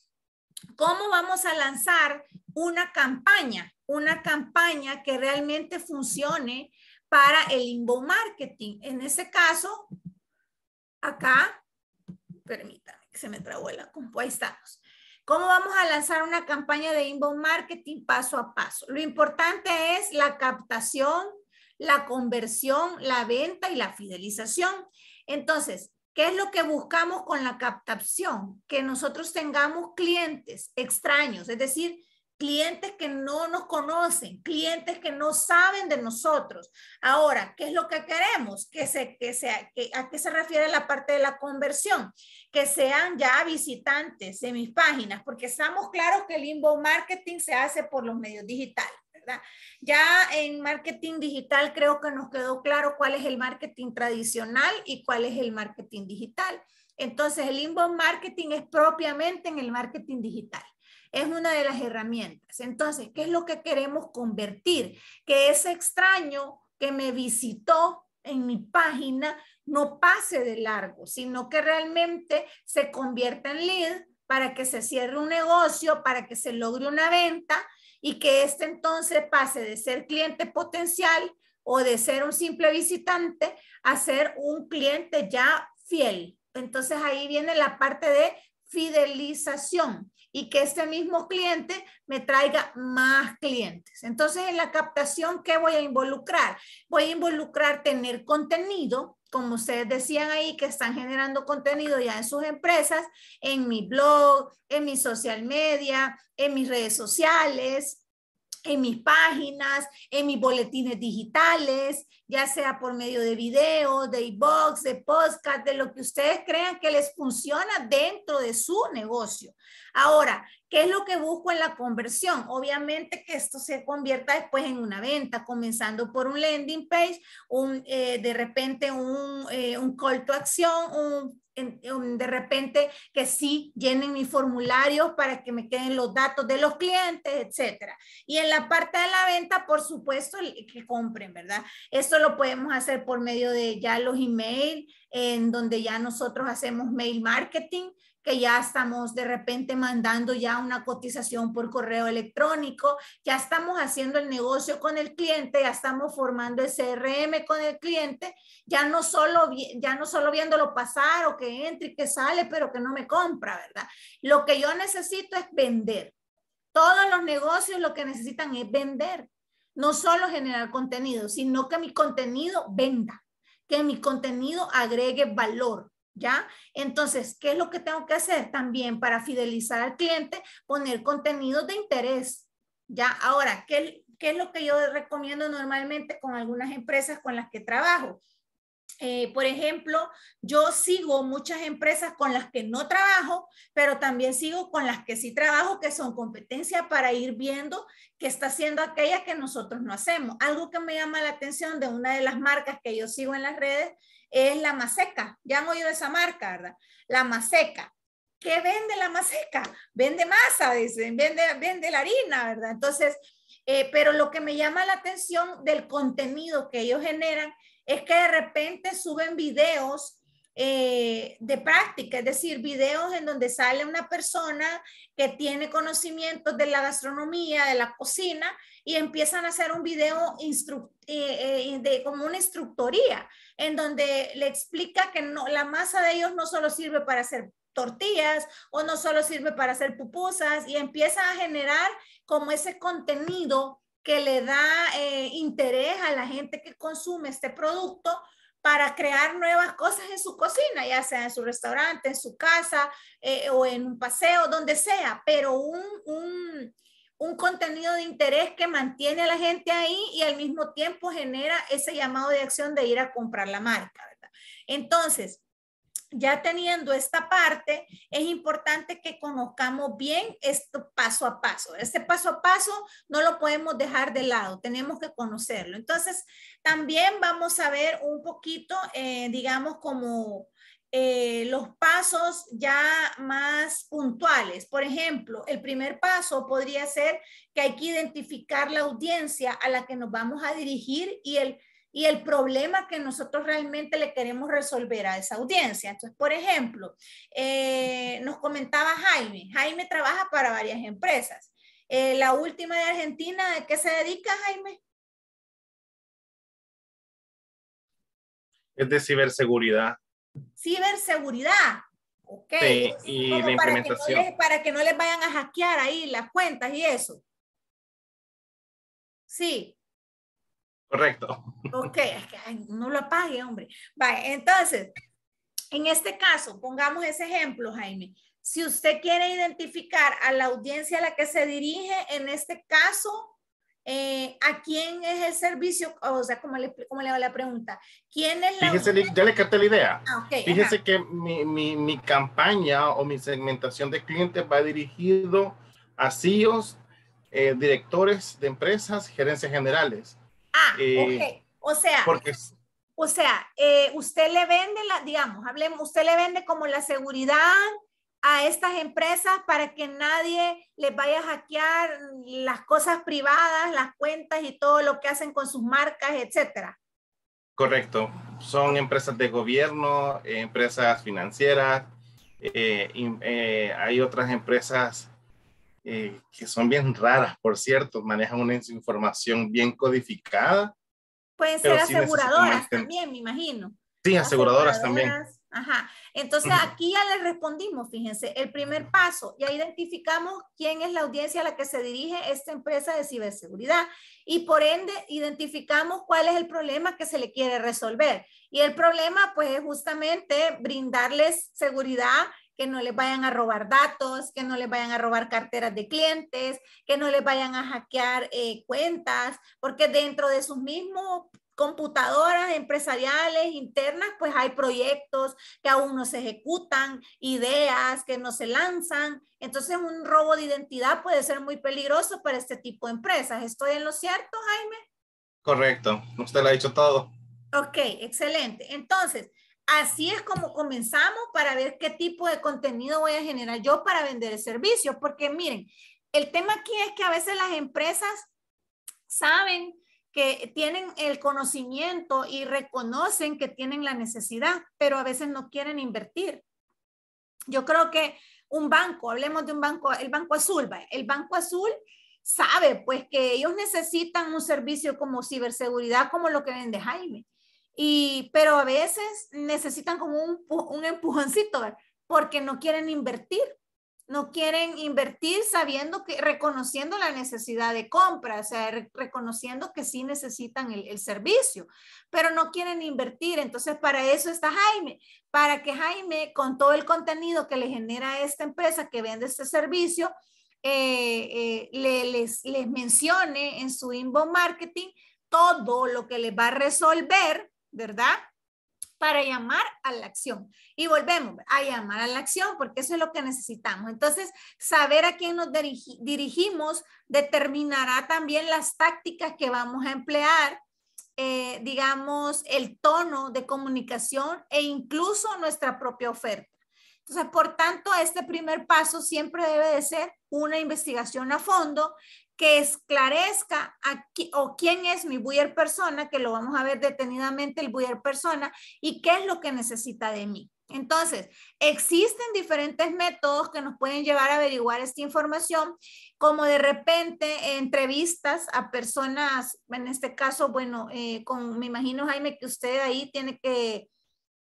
¿cómo vamos a lanzar una campaña? Una campaña que realmente funcione para el Limbo marketing. En ese caso, acá, permítame que se me trabó la compu, ahí estamos. ¿Cómo vamos a lanzar una campaña de inbound marketing paso a paso? Lo importante es la captación, la conversión, la venta y la fidelización. Entonces, ¿Qué es lo que buscamos con la captación? Que nosotros tengamos clientes extraños, es decir, clientes que no nos conocen, clientes que no saben de nosotros. Ahora, ¿qué es lo que queremos? Que se, que sea, ¿A qué se refiere la parte de la conversión? Que sean ya visitantes de mis páginas, porque estamos claros que el inbound marketing se hace por los medios digitales. ¿verdad? Ya en marketing digital creo que nos quedó claro cuál es el marketing tradicional y cuál es el marketing digital. Entonces, el inbound marketing es propiamente en el marketing digital. Es una de las herramientas. Entonces, ¿qué es lo que queremos convertir? Que ese extraño que me visitó en mi página no pase de largo, sino que realmente se convierta en lead para que se cierre un negocio, para que se logre una venta y que este entonces pase de ser cliente potencial o de ser un simple visitante a ser un cliente ya fiel. Entonces ahí viene la parte de fidelización y que ese mismo cliente me traiga más clientes. Entonces, en la captación, ¿qué voy a involucrar? Voy a involucrar tener contenido, como ustedes decían ahí, que están generando contenido ya en sus empresas, en mi blog, en mi social media, en mis redes sociales, en mis páginas, en mis boletines digitales, ya sea por medio de videos, de e-box, de podcast, de lo que ustedes crean que les funciona dentro de su negocio. Ahora, ¿qué es lo que busco en la conversión? Obviamente que esto se convierta después en una venta, comenzando por un landing page, un, eh, de repente un, eh, call to action, un de repente que sí llenen mi formulario para que me queden los datos de los clientes, etcétera. Y en la parte de la venta, por supuesto, que compren, ¿verdad? Esto lo podemos hacer por medio de ya los email, en donde ya nosotros hacemos mail marketing, que ya estamos de repente mandando ya una cotización por correo electrónico, ya estamos haciendo el negocio con el cliente, ya estamos formando el CRM con el cliente, ya no solo, ya no solo viéndolo pasar o que entre y que sale, pero que no me compra, ¿verdad? Lo que yo necesito es vender. Todos los negocios lo que necesitan es vender, no solo generar contenido, sino que mi contenido venda, que mi contenido agregue valor, ¿ya? Entonces, ¿qué es lo que tengo que hacer también para fidelizar al cliente? Poner contenidos de interés, ¿ya? Ahora, ¿qué, es lo que yo recomiendo normalmente con algunas empresas con las que trabajo? Eh, por ejemplo, yo sigo muchas empresas con las que no trabajo, pero también sigo con las que sí trabajo, que son competencia para ir viendo qué está haciendo aquella que nosotros no hacemos. Algo que me llama la atención de una de las marcas que yo sigo en las redes es la maseca. Ya han oído esa marca, ¿verdad? La maseca. ¿Qué vende la maseca? Vende masa, dicen, vende, vende la harina, ¿verdad? Entonces, eh, pero lo que me llama la atención del contenido que ellos generan es que de repente suben videos eh, de práctica, es decir, videos en donde sale una persona que tiene conocimientos de la gastronomía, de la cocina, y empiezan a hacer un video eh, de, como una instructoría en donde le explica que no, la masa de ellos no solo sirve para hacer tortillas o no solo sirve para hacer pupusas y empieza a generar como ese contenido que le da eh, interés a la gente que consume este producto para crear nuevas cosas en su cocina, ya sea en su restaurante, en su casa eh, o en un paseo, donde sea, pero un un contenido de interés que mantiene a la gente ahí y al mismo tiempo genera ese llamado de acción de ir a comprar la marca, ¿verdad? Entonces, ya teniendo esta parte, es importante que conozcamos bien esto paso a paso. Este paso a paso no lo podemos dejar de lado, tenemos que conocerlo. Entonces, también vamos a ver un poquito, eh, digamos, como eh, los pasos ya más puntuales. Por ejemplo, el primer paso podría ser que hay que identificar la audiencia a la que nos vamos a dirigir y el, y el problema que nosotros realmente le queremos resolver a esa audiencia. Entonces, por ejemplo, eh, nos comentaba Jaime, Jaime trabaja para varias empresas. Eh, la última de Argentina, ¿de qué se dedica Jaime? Es de ciberseguridad ciberseguridad. ¿Ok? y para Que no les, para que no vayan a hackear ahí las cuentas y eso. Sí. Correcto. Ok, no lo apague, hombre. Vale, entonces, en este caso, pongamos ese ejemplo, Jaime. Si usted quiere identificar a la audiencia a la que se dirige, en este caso, eh, ¿a quién es el servicio? O sea, ¿cómo le, cómo le va la pregunta? ¿Quién es la... Fíjese, ya le capté la idea. Ah, Fíjese que mi, mi, mi, campaña o mi segmentación de clientes va dirigido a CEOs, eh, directores de empresas, gerencias generales. Ah, ok. Eh, o sea, porque... o sea usted le vende, la, digamos, hablemos, usted le vende como la seguridad a estas empresas para que nadie les vaya a hackear las cosas privadas, las cuentas y todo lo que hacen con sus marcas, etcétera. Correcto. Son empresas de gobierno, empresas financieras, eh, eh, hay otras empresas eh, que son bien raras, por cierto, manejan una información bien codificada. Pueden ser aseguradoras este también, me imagino. Sí, aseguradoras también Ajá. Entonces aquí ya le respondimos, fíjense, el primer paso, ya identificamos quién es la audiencia a la que se dirige esta empresa de ciberseguridad y por ende identificamos cuál es el problema que se le quiere resolver. Y el problema pues es justamente brindarles seguridad que no les vayan a robar datos, que no les vayan a robar carteras de clientes, que no les vayan a hackear eh, cuentas, porque dentro de sus mismos computadoras empresariales internas, pues hay proyectos que aún no se ejecutan, ideas que no se lanzan. Entonces un robo de identidad puede ser muy peligroso para este tipo de empresas. ¿Estoy en lo cierto, Jaime? Correcto, usted lo ha dicho todo. Ok, excelente. Entonces, así es como comenzamos para ver qué tipo de contenido voy a generar yo para vender el servicio, porque miren, el tema aquí es que a veces las empresas saben que tienen el conocimiento y reconocen que tienen la necesidad, pero a veces no quieren invertir. Yo creo que un banco, hablemos de un banco, el Banco Azul, el Banco Azul sabe pues que ellos necesitan un servicio como ciberseguridad, como lo que vende Jaime, y, pero a veces necesitan como un, un empujoncito, porque no quieren invertir, no quieren invertir sabiendo que, reconociendo la necesidad de compra, o sea, reconociendo que sí necesitan el, servicio, pero no quieren invertir. Entonces, para eso está Jaime, para que Jaime, con todo el contenido que le genera esta empresa que vende este servicio, eh, eh, les, les mencione en su inbound marketing todo lo que les va a resolver, ¿verdad? para llamar a la acción. Y volvemos a llamar a la acción porque eso es lo que necesitamos. Entonces, saber a quién nos dirigimos determinará también las tácticas que vamos a emplear, eh, digamos, el tono de comunicación e incluso nuestra propia oferta. Entonces, por tanto, este primer paso siempre debe de ser una investigación a fondo que esclarezca aquí, o quién es mi buyer persona, que lo vamos a ver detenidamente el buyer persona, y qué es lo que necesita de mí. Entonces, existen diferentes métodos que nos pueden llevar a averiguar esta información, como de repente entrevistas a personas, en este caso, bueno, eh, con, me imagino, Jaime, que usted ahí tiene que,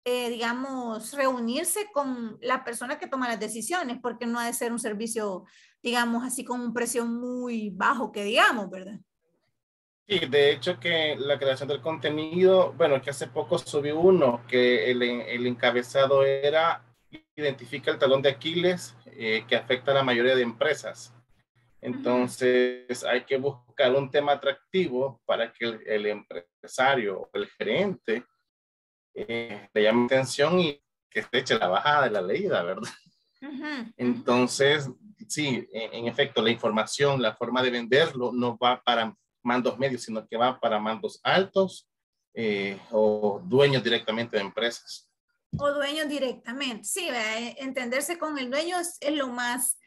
eh, digamos, reunirse con la persona que toma las decisiones, porque no ha de ser un servicio digamos, así con un precio muy bajo, que digamos, ¿verdad? Sí, de hecho que la creación del contenido, bueno, que hace poco subí uno, que el, el encabezado era identifica el talón de Aquiles eh, que afecta a la mayoría de empresas. Entonces hay que buscar un tema atractivo para que el, empresario o el gerente eh, le llame atención y que se eche la bajada de la leída, ¿verdad? Entonces, sí, en, efecto, la información, la forma de venderlo no va para mandos medios, sino que va para mandos altos eh, o dueños directamente de empresas. O dueños directamente, sí, eh, entenderse con el dueño es, lo más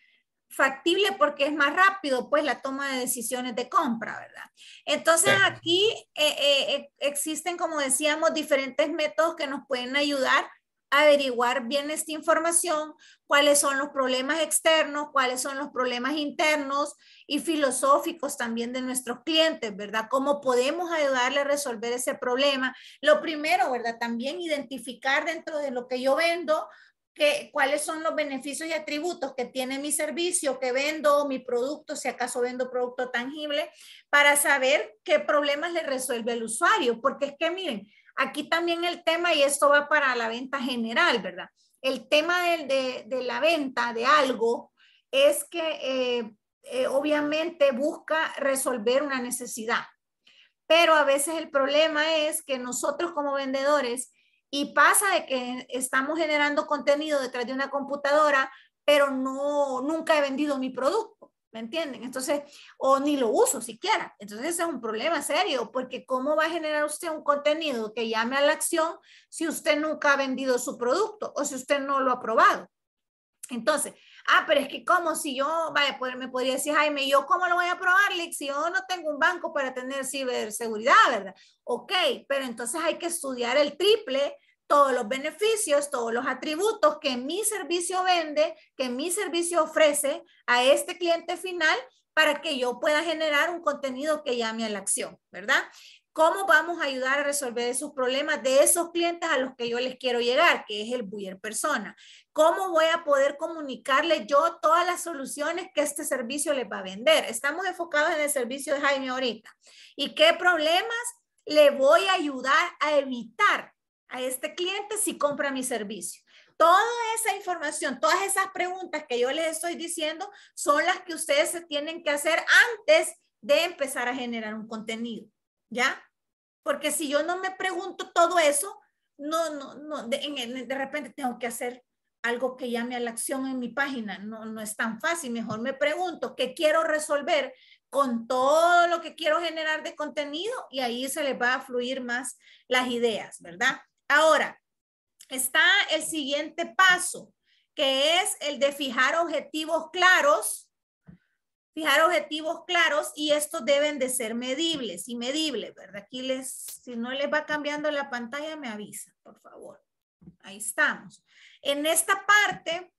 factible porque es más rápido pues la toma de decisiones de compra, ¿verdad? Entonces aquí eh, existen, como decíamos, diferentes métodos que nos pueden ayudar averiguar bien esta información, cuáles son los problemas externos, cuáles son los problemas internos y filosóficos también de nuestros clientes, ¿verdad? ¿Cómo podemos ayudarle a resolver ese problema? Lo primero, ¿verdad? También identificar dentro de lo que yo vendo. Que, cuáles son los beneficios y atributos que tiene mi servicio, que vendo, mi producto, si acaso vendo producto tangible, para saber qué problemas le resuelve el usuario. Porque es que, miren, Aquí también el tema, y esto va para la venta general, ¿verdad? El tema de, la venta de algo es que eh, eh, obviamente busca resolver una necesidad, pero a veces el problema es que nosotros como vendedores, y pasa de que estamos generando contenido detrás de una computadora, pero no, nunca he vendido mi producto. ¿Me entienden? Entonces, o ni lo uso siquiera. Entonces, ese es un problema serio, porque ¿cómo va a generar usted un contenido que llame a la acción si usted nunca ha vendido su producto o si usted no lo ha probado? Entonces, ah, pero es que como si yo, vaya, pues, me podría decir, Jaime, ¿yo cómo lo voy a probar, Lick, si yo no tengo un banco para tener ciberseguridad, verdad? Ok, pero entonces hay que estudiar el triple todos los beneficios, todos los atributos que mi servicio vende, que mi servicio ofrece a este cliente final para que yo pueda generar un contenido que llame a la acción, ¿verdad? ¿Cómo vamos a ayudar a resolver esos problemas de esos clientes a los que yo les quiero llegar, que es el buyer persona? ¿Cómo voy a poder comunicarle yo todas las soluciones que este servicio les va a vender? Estamos enfocados en el servicio de Jaime ahorita. ¿Y qué problemas le voy a ayudar a evitar a este cliente si compra mi servicio. Toda esa información, todas esas preguntas que yo les estoy diciendo son las que ustedes se tienen que hacer antes de empezar a generar un contenido, ¿ya? Porque si yo no me pregunto todo eso, no, no, no, de, repente tengo que hacer algo que llame a la acción en mi página. No, no es tan fácil. Mejor me pregunto qué quiero resolver con todo lo que quiero generar de contenido y ahí se les va a fluir más las ideas, ¿verdad? Ahora, está el siguiente paso, que es el de fijar objetivos claros, fijar objetivos claros y estos deben de ser medibles y medibles, ¿verdad? Aquí les, si no les va cambiando la pantalla, me avisa, por favor. Ahí estamos. En esta parte,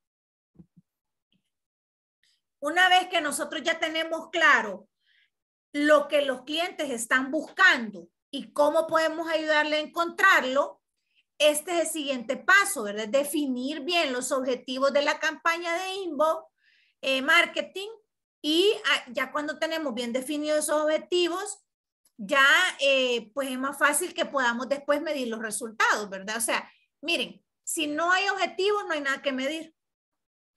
una vez que nosotros ya tenemos claro lo que los clientes están buscando y cómo podemos ayudarle a encontrarlo, este es el siguiente paso, ¿verdad? Definir bien los objetivos de la campaña de Inbo eh, Marketing y ah, ya cuando tenemos bien definidos esos objetivos, ya eh, pues es más fácil que podamos después medir los resultados, ¿verdad? O sea, miren, si no hay objetivos, no hay nada que medir,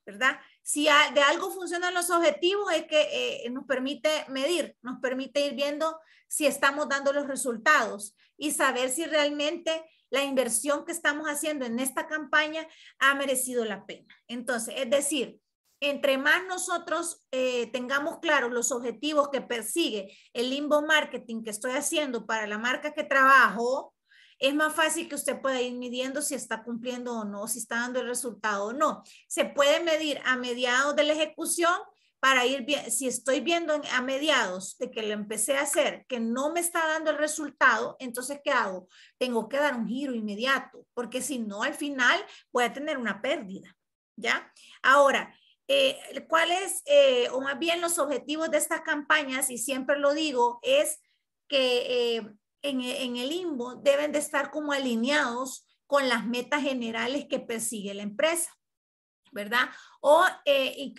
¿verdad? Si de algo funcionan los objetivos es que eh, nos permite medir, nos permite ir viendo si estamos dando los resultados y saber si realmente la inversión que estamos haciendo en esta campaña ha merecido la pena. Entonces, es decir, entre más nosotros eh, tengamos claros los objetivos que persigue el limbo marketing que estoy haciendo para la marca que trabajo, es más fácil que usted pueda ir midiendo si está cumpliendo o no, si está dando el resultado o no. Se puede medir a mediados de la ejecución para ir bien, si estoy viendo a mediados de que lo empecé a hacer, que no me está dando el resultado, entonces ¿qué hago? Tengo que dar un giro inmediato, porque si no, al final voy a tener una pérdida, ¿ya? Ahora, eh, ¿cuáles, eh, o más bien los objetivos de estas campañas, y siempre lo digo, es que eh, en, en el limbo deben de estar como alineados con las metas generales que persigue la empresa. ¿verdad? O, eh,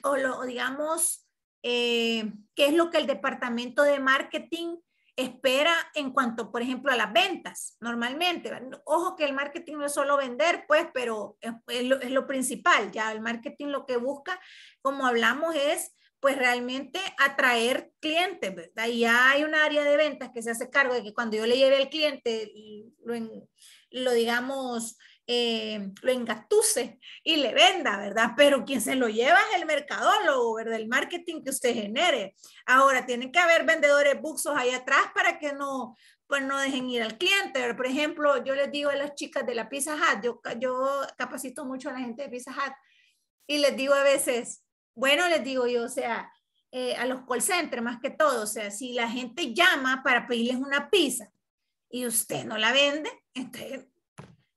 digamos, eh, qué es lo que el departamento de marketing espera en cuanto, por ejemplo, a las ventas, normalmente. Ojo que el marketing no es solo vender, pues, pero es, lo, principal, ya el marketing lo que busca, como hablamos, es pues realmente atraer clientes, ¿verdad? Y ya hay un área de ventas que se hace cargo de que cuando yo le lleve al cliente, lo, lo digamos, eh, lo engastuce y le venda, ¿verdad? Pero quien se lo lleva es el mercadólogo, ¿verdad? El marketing que usted genere. Ahora, tienen que haber vendedores buxos ahí atrás para que no, pues no dejen ir al cliente. Por ejemplo, yo les digo a las chicas de la Pizza Hut, yo, capacito mucho a la gente de Pizza Hut y les digo a veces, bueno, les digo yo, o sea, eh, a los call centers más que todo, o sea, si la gente llama para pedirles una pizza y usted no la vende, entonces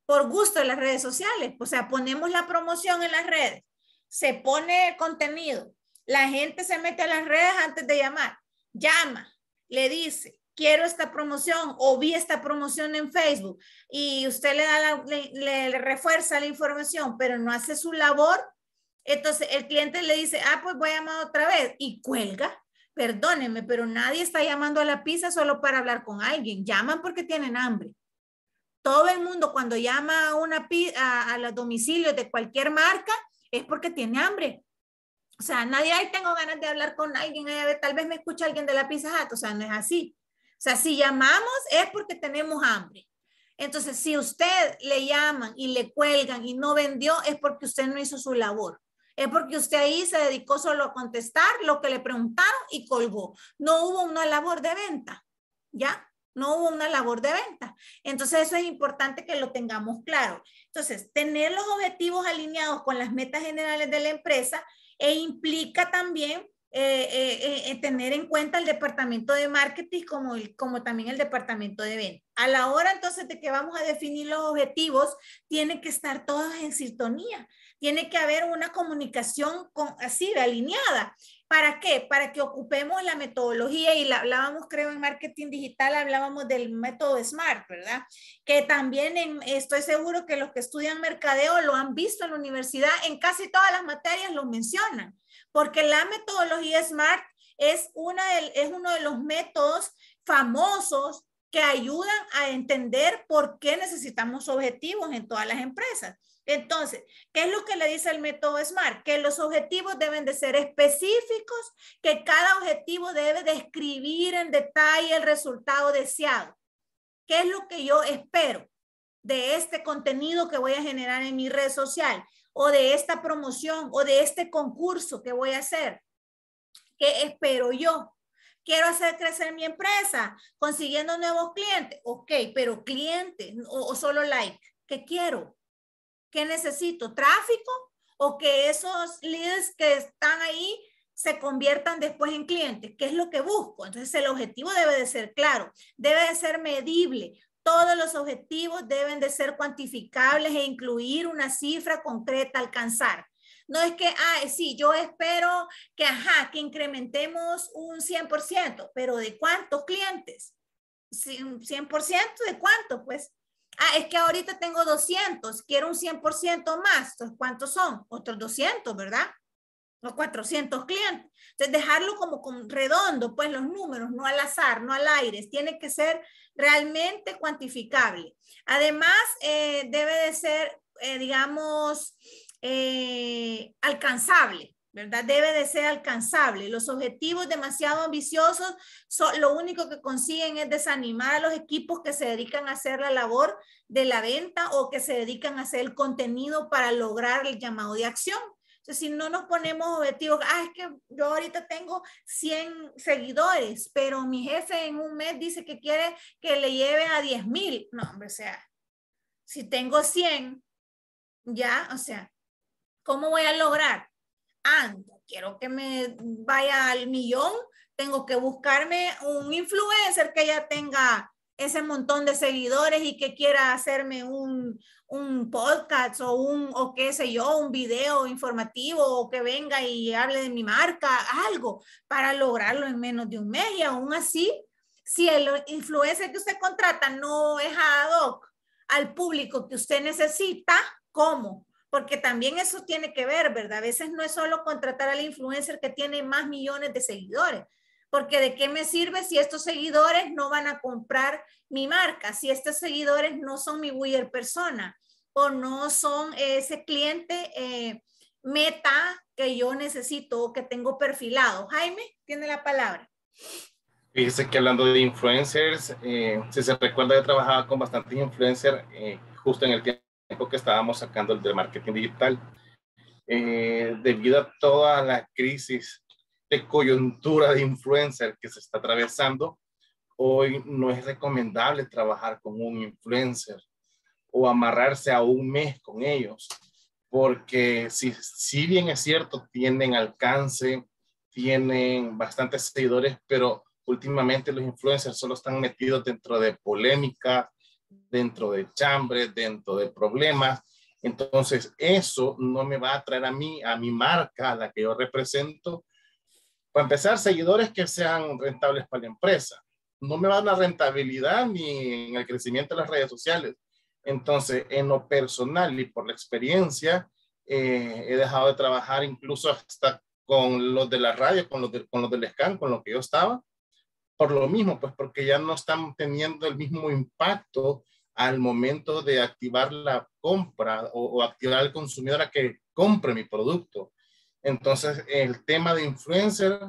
por gusto de las redes sociales. O sea, ponemos la promoción en las redes, se pone el contenido, la gente se mete a las redes antes de llamar, llama, le dice, quiero esta promoción o vi esta promoción en Facebook y usted le, da le refuerza la información, pero no hace su labor. Entonces el cliente le dice, ah, pues voy a llamar otra vez y cuelga perdónenme, pero nadie está llamando a la pizza solo para hablar con alguien. Llaman porque tienen hambre. Todo el mundo cuando llama a, una, a, a los domicilios de cualquier marca es porque tiene hambre. O sea, nadie, ahí tengo ganas de hablar con alguien, eh, tal vez me escucha alguien de la Pizza Hut, o sea, no es así. O sea, si llamamos es porque tenemos hambre. Entonces, si usted le llaman y le cuelgan y no vendió, es porque usted no hizo su labor. Es porque usted ahí se dedicó solo a contestar lo que le preguntaron y colgó. No hubo una labor de venta, ¿ya? no hubo una labor de venta. Entonces eso es importante que lo tengamos claro. Entonces, tener los objetivos alineados con las metas generales de la empresa e implica también eh, eh, eh, tener en cuenta el departamento de marketing como, como también el departamento de venta. A la hora entonces de que vamos a definir los objetivos, tiene que estar todos en sintonía, tiene que haber una comunicación con, así, alineada. ¿Para qué? Para que ocupemos la metodología y la hablábamos, creo, en marketing digital, hablábamos del método SMART, ¿verdad? Que también estoy seguro que los que estudian mercadeo lo han visto en la universidad, en casi todas las materias lo mencionan, porque la metodología SMART es, es uno de los métodos famosos que ayudan a entender por qué necesitamos objetivos en todas las empresas. Entonces, ¿qué es lo que le dice el método SMART? Que los objetivos deben de ser específicos, que cada objetivo debe describir en detalle el resultado deseado. ¿Qué es lo que yo espero de este contenido que voy a generar en mi red social o de esta promoción o de este concurso que voy a hacer? ¿Qué espero yo? quiero hacer crecer mi empresa consiguiendo nuevos clientes. Ok, pero clientes o, o, solo like. ¿Qué quiero? ¿Qué necesito? ¿Tráfico? ¿O que esos leads que están ahí se conviertan después en clientes? ¿Qué es lo que busco? Entonces el objetivo debe de ser claro, debe de ser medible. Todos los objetivos deben de ser cuantificables e incluir una cifra concreta alcanzar. No es que, ah, sí, yo espero que, ajá, que incrementemos un 100%, pero ¿de cuántos clientes? 100% de cuánto, pues Ah, es que ahorita tengo 200, quiero un 100% más. Entonces, ¿cuántos son? Otros 200, ¿verdad? Los 400 clientes. Entonces, dejarlo como redondo, pues los números, no al azar, no al aire. Tiene que ser realmente cuantificable. Además, eh, debe de ser, eh, digamos, eh, alcanzable. Debe de ser alcanzable. Los objetivos demasiado ambiciosos son, lo único que consiguen es desanimar a los equipos que se dedican a hacer la labor de la venta o que se dedican a hacer el contenido para lograr el llamado de acción. Entonces, si no nos ponemos objetivos, ah, es que yo ahorita tengo 100 seguidores, pero mi jefe en un mes dice que quiere que le lleve a 10.000. No, hombre, o sea, si tengo 100, ya, o sea, ¿cómo voy a lograr? quiero que me vaya al millón, tengo que buscarme un influencer que ya tenga ese montón de seguidores y que quiera hacerme un, un, podcast o un, o qué sé yo, un video informativo o que venga y hable de mi marca, algo para lograrlo en menos de un mes. Y aún así, si el influencer que usted contrata no es ad hoc al público que usted necesita, ¿cómo? porque también eso tiene que ver, ¿verdad? A veces no es solo contratar al influencer que tiene más millones de seguidores, porque de qué me sirve si estos seguidores no van a comprar mi marca, si estos seguidores no son mi buyer persona o no son ese cliente eh, meta que yo necesito o que tengo perfilado. Jaime, tiene la palabra. Fíjese que hablando de influencers, eh, si se recuerda, yo trabajaba con bastantes influencers eh, justo en el tiempo que estábamos sacando el de marketing digital. Eh, debido a toda la crisis de coyuntura de influencer que se está atravesando, hoy no es recomendable trabajar con un influencer o amarrarse a un mes con ellos, porque si, si bien es cierto, tienen alcance, tienen bastantes seguidores, pero últimamente los influencers solo están metidos dentro de polémica dentro de chambres, dentro de problemas. Entonces, eso no me va a traer a mí, a mi marca, a la que yo represento, para empezar, seguidores que sean rentables para la empresa. No me va a rentabilidad ni en el crecimiento de las redes sociales. Entonces, en lo personal y por la experiencia, eh, he dejado de trabajar incluso hasta con los de la radio, con los, con los del SCAN, con los que yo estaba, por lo mismo, pues porque ya no están teniendo el mismo impacto al momento de activar la compra o, activar al consumidor a que compre mi producto. Entonces, el tema de influencer,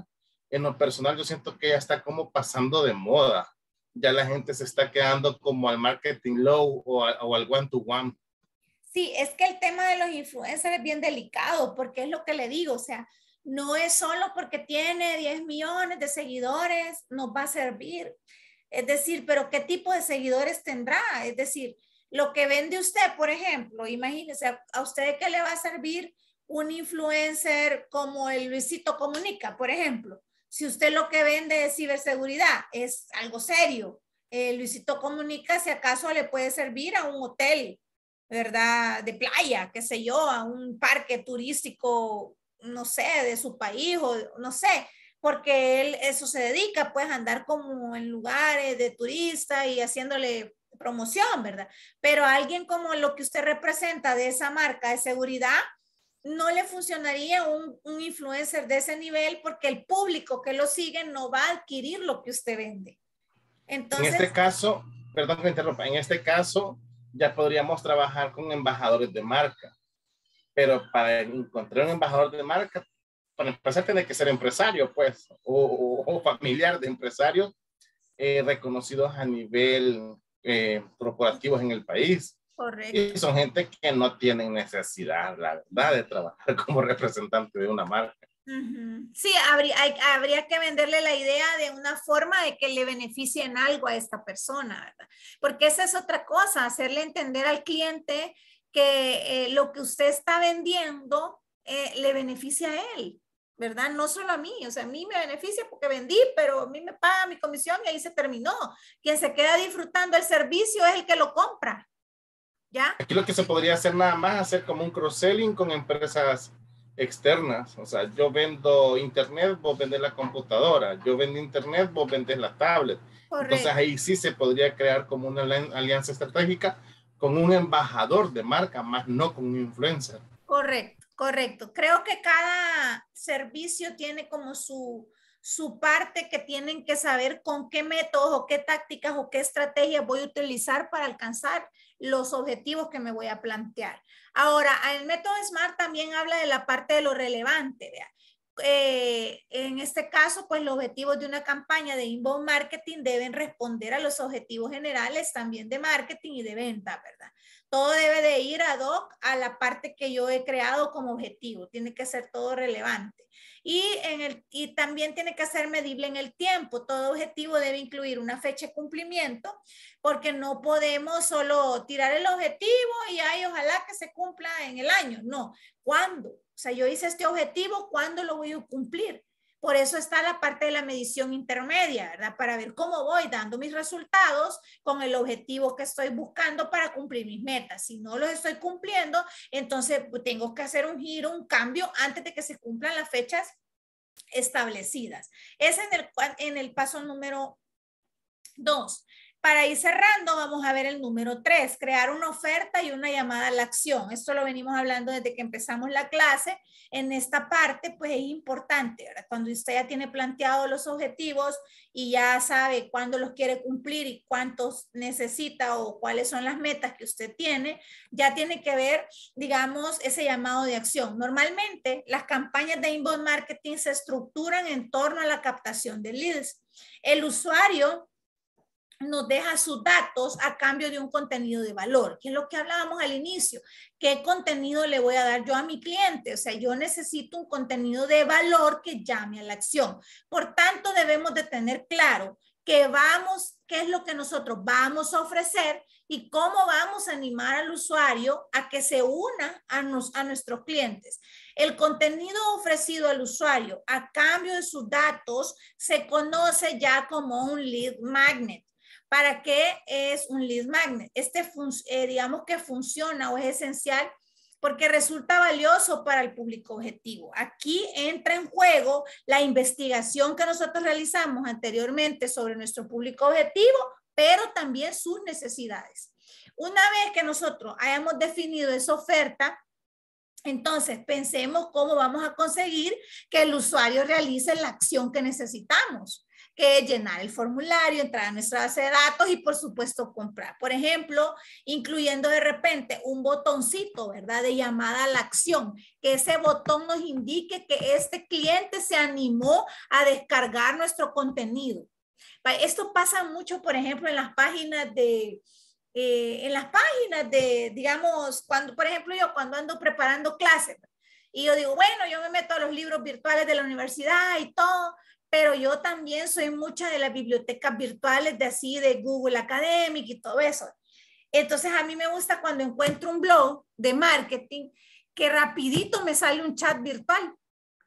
en lo personal, yo siento que ya está como pasando de moda. Ya la gente se está quedando como al marketing low o, al one-to-one. -one. Sí, es que el tema de los influencers es bien delicado porque es lo que le digo, o sea, no es solo porque tiene 10 millones de seguidores, nos va a servir. Es decir, pero ¿qué tipo de seguidores tendrá? Es decir, lo que vende usted, por ejemplo, imagínese, ¿a usted qué le va a servir un influencer como el Luisito Comunica, por ejemplo? Si usted lo que vende es ciberseguridad, es algo serio. Eh, Luisito Comunica, si acaso le puede servir a un hotel, ¿verdad? De playa, qué sé yo, a un parque turístico no sé, de su país o no sé, porque él eso se dedica pues a andar como en lugares de turista y haciéndole promoción, ¿verdad? Pero alguien como lo que usted representa de esa marca de seguridad, no le funcionaría un, influencer de ese nivel porque el público que lo sigue no va a adquirir lo que usted vende. Entonces, en este caso, perdón que me interrumpa, en este caso ya podríamos trabajar con embajadores de marca pero para encontrar un embajador de marca, para empezar tiene que ser empresario, pues, o, familiar de empresarios eh, reconocidos a nivel eh, en el país. Correcto. Y son gente que no tienen necesidad, la verdad, de trabajar como representante de una marca. Sí, habría, habría que venderle la idea de una forma de que le beneficien algo a esta persona, ¿verdad? Porque esa es otra cosa, hacerle entender al cliente que eh, lo que usted está vendiendo eh, le beneficia a él, ¿verdad? No solo a mí, o sea, a mí me beneficia porque vendí, pero a mí me paga mi comisión y ahí se terminó. Quien se queda disfrutando el servicio es el que lo compra, ¿ya? Aquí lo que se podría hacer nada más hacer como un cross-selling con empresas externas, o sea, yo vendo internet, vos vendés la computadora, yo vendo internet, vos vendés la tablet. Entonces ahí sí se podría crear como una alianza estratégica con un embajador de marca, más no con un influencer. Correcto, correcto. Creo que cada servicio tiene como su, su parte que tienen que saber con qué métodos o qué tácticas o qué estrategias voy a utilizar para alcanzar los objetivos que me voy a plantear. Ahora, el método SMART también habla de la parte de lo relevante. Eh, en este caso, pues los objetivos de una campaña de inbound marketing deben responder a los objetivos generales también de marketing y de venta, ¿verdad? Todo debe de ir ad hoc a la parte que yo he creado como objetivo, tiene que ser todo relevante. Y, en el, y también tiene que ser medible en el tiempo, todo objetivo debe incluir una fecha de cumplimiento, porque no podemos solo tirar el objetivo y ahí ojalá que se cumpla en el año, no, ¿cuándo? O sea, yo hice este objetivo, ¿cuándo lo voy a cumplir? Por eso está la parte de la medición intermedia, ¿verdad? Para ver cómo voy dando mis resultados con el objetivo que estoy buscando para cumplir mis metas. Si no los estoy cumpliendo, entonces pues, tengo que hacer un giro, un cambio antes de que se cumplan las fechas establecidas. Es en el, en el paso número dos. Para ir cerrando, vamos a ver el número tres, crear una oferta y una llamada a la acción. Esto lo venimos hablando desde que empezamos la clase. En esta parte, pues es importante, ¿verdad? Cuando usted ya tiene planteados los objetivos y ya sabe cuándo los quiere cumplir y cuántos necesita o cuáles son las metas que usted tiene, ya tiene que ver, digamos, ese llamado de acción. Normalmente, las campañas de inbound marketing se estructuran en torno a la captación de leads. El usuario nos deja sus datos a cambio de un contenido de valor, que es lo que hablábamos al inicio, qué contenido le voy a dar yo a mi cliente, o sea, yo necesito un contenido de valor que llame a la acción. Por tanto, debemos de tener claro que vamos, qué es lo que nosotros vamos a ofrecer y cómo vamos a animar al usuario a que se una a, a nuestros clientes. El contenido ofrecido al usuario a cambio de sus datos se conoce ya como un lead magnet ¿Para qué es un lead magnet? Este, eh, digamos que funciona o es esencial porque resulta valioso para el público objetivo. Aquí entra en juego la investigación que nosotros realizamos anteriormente sobre nuestro público objetivo, pero también sus necesidades. Una vez que nosotros hayamos definido esa oferta, entonces, pensemos cómo vamos a conseguir que el usuario realice la acción que necesitamos que llenar el formulario, entrar a nuestra base de datos y por supuesto comprar. Por ejemplo, incluyendo de repente un botoncito, ¿verdad? De llamada a la acción, que ese botón nos indique que este cliente se animó a descargar nuestro contenido. Esto pasa mucho, por ejemplo, en las páginas de, eh, en las páginas de, digamos, cuando, por ejemplo, yo cuando ando preparando clases y yo digo, bueno, yo me meto a los libros virtuales de la universidad y todo, pero yo también soy mucha de las bibliotecas virtuales de así, de Google Academic y todo eso. Entonces a mí me gusta cuando encuentro un blog de marketing que rapidito me sale un chat virtual,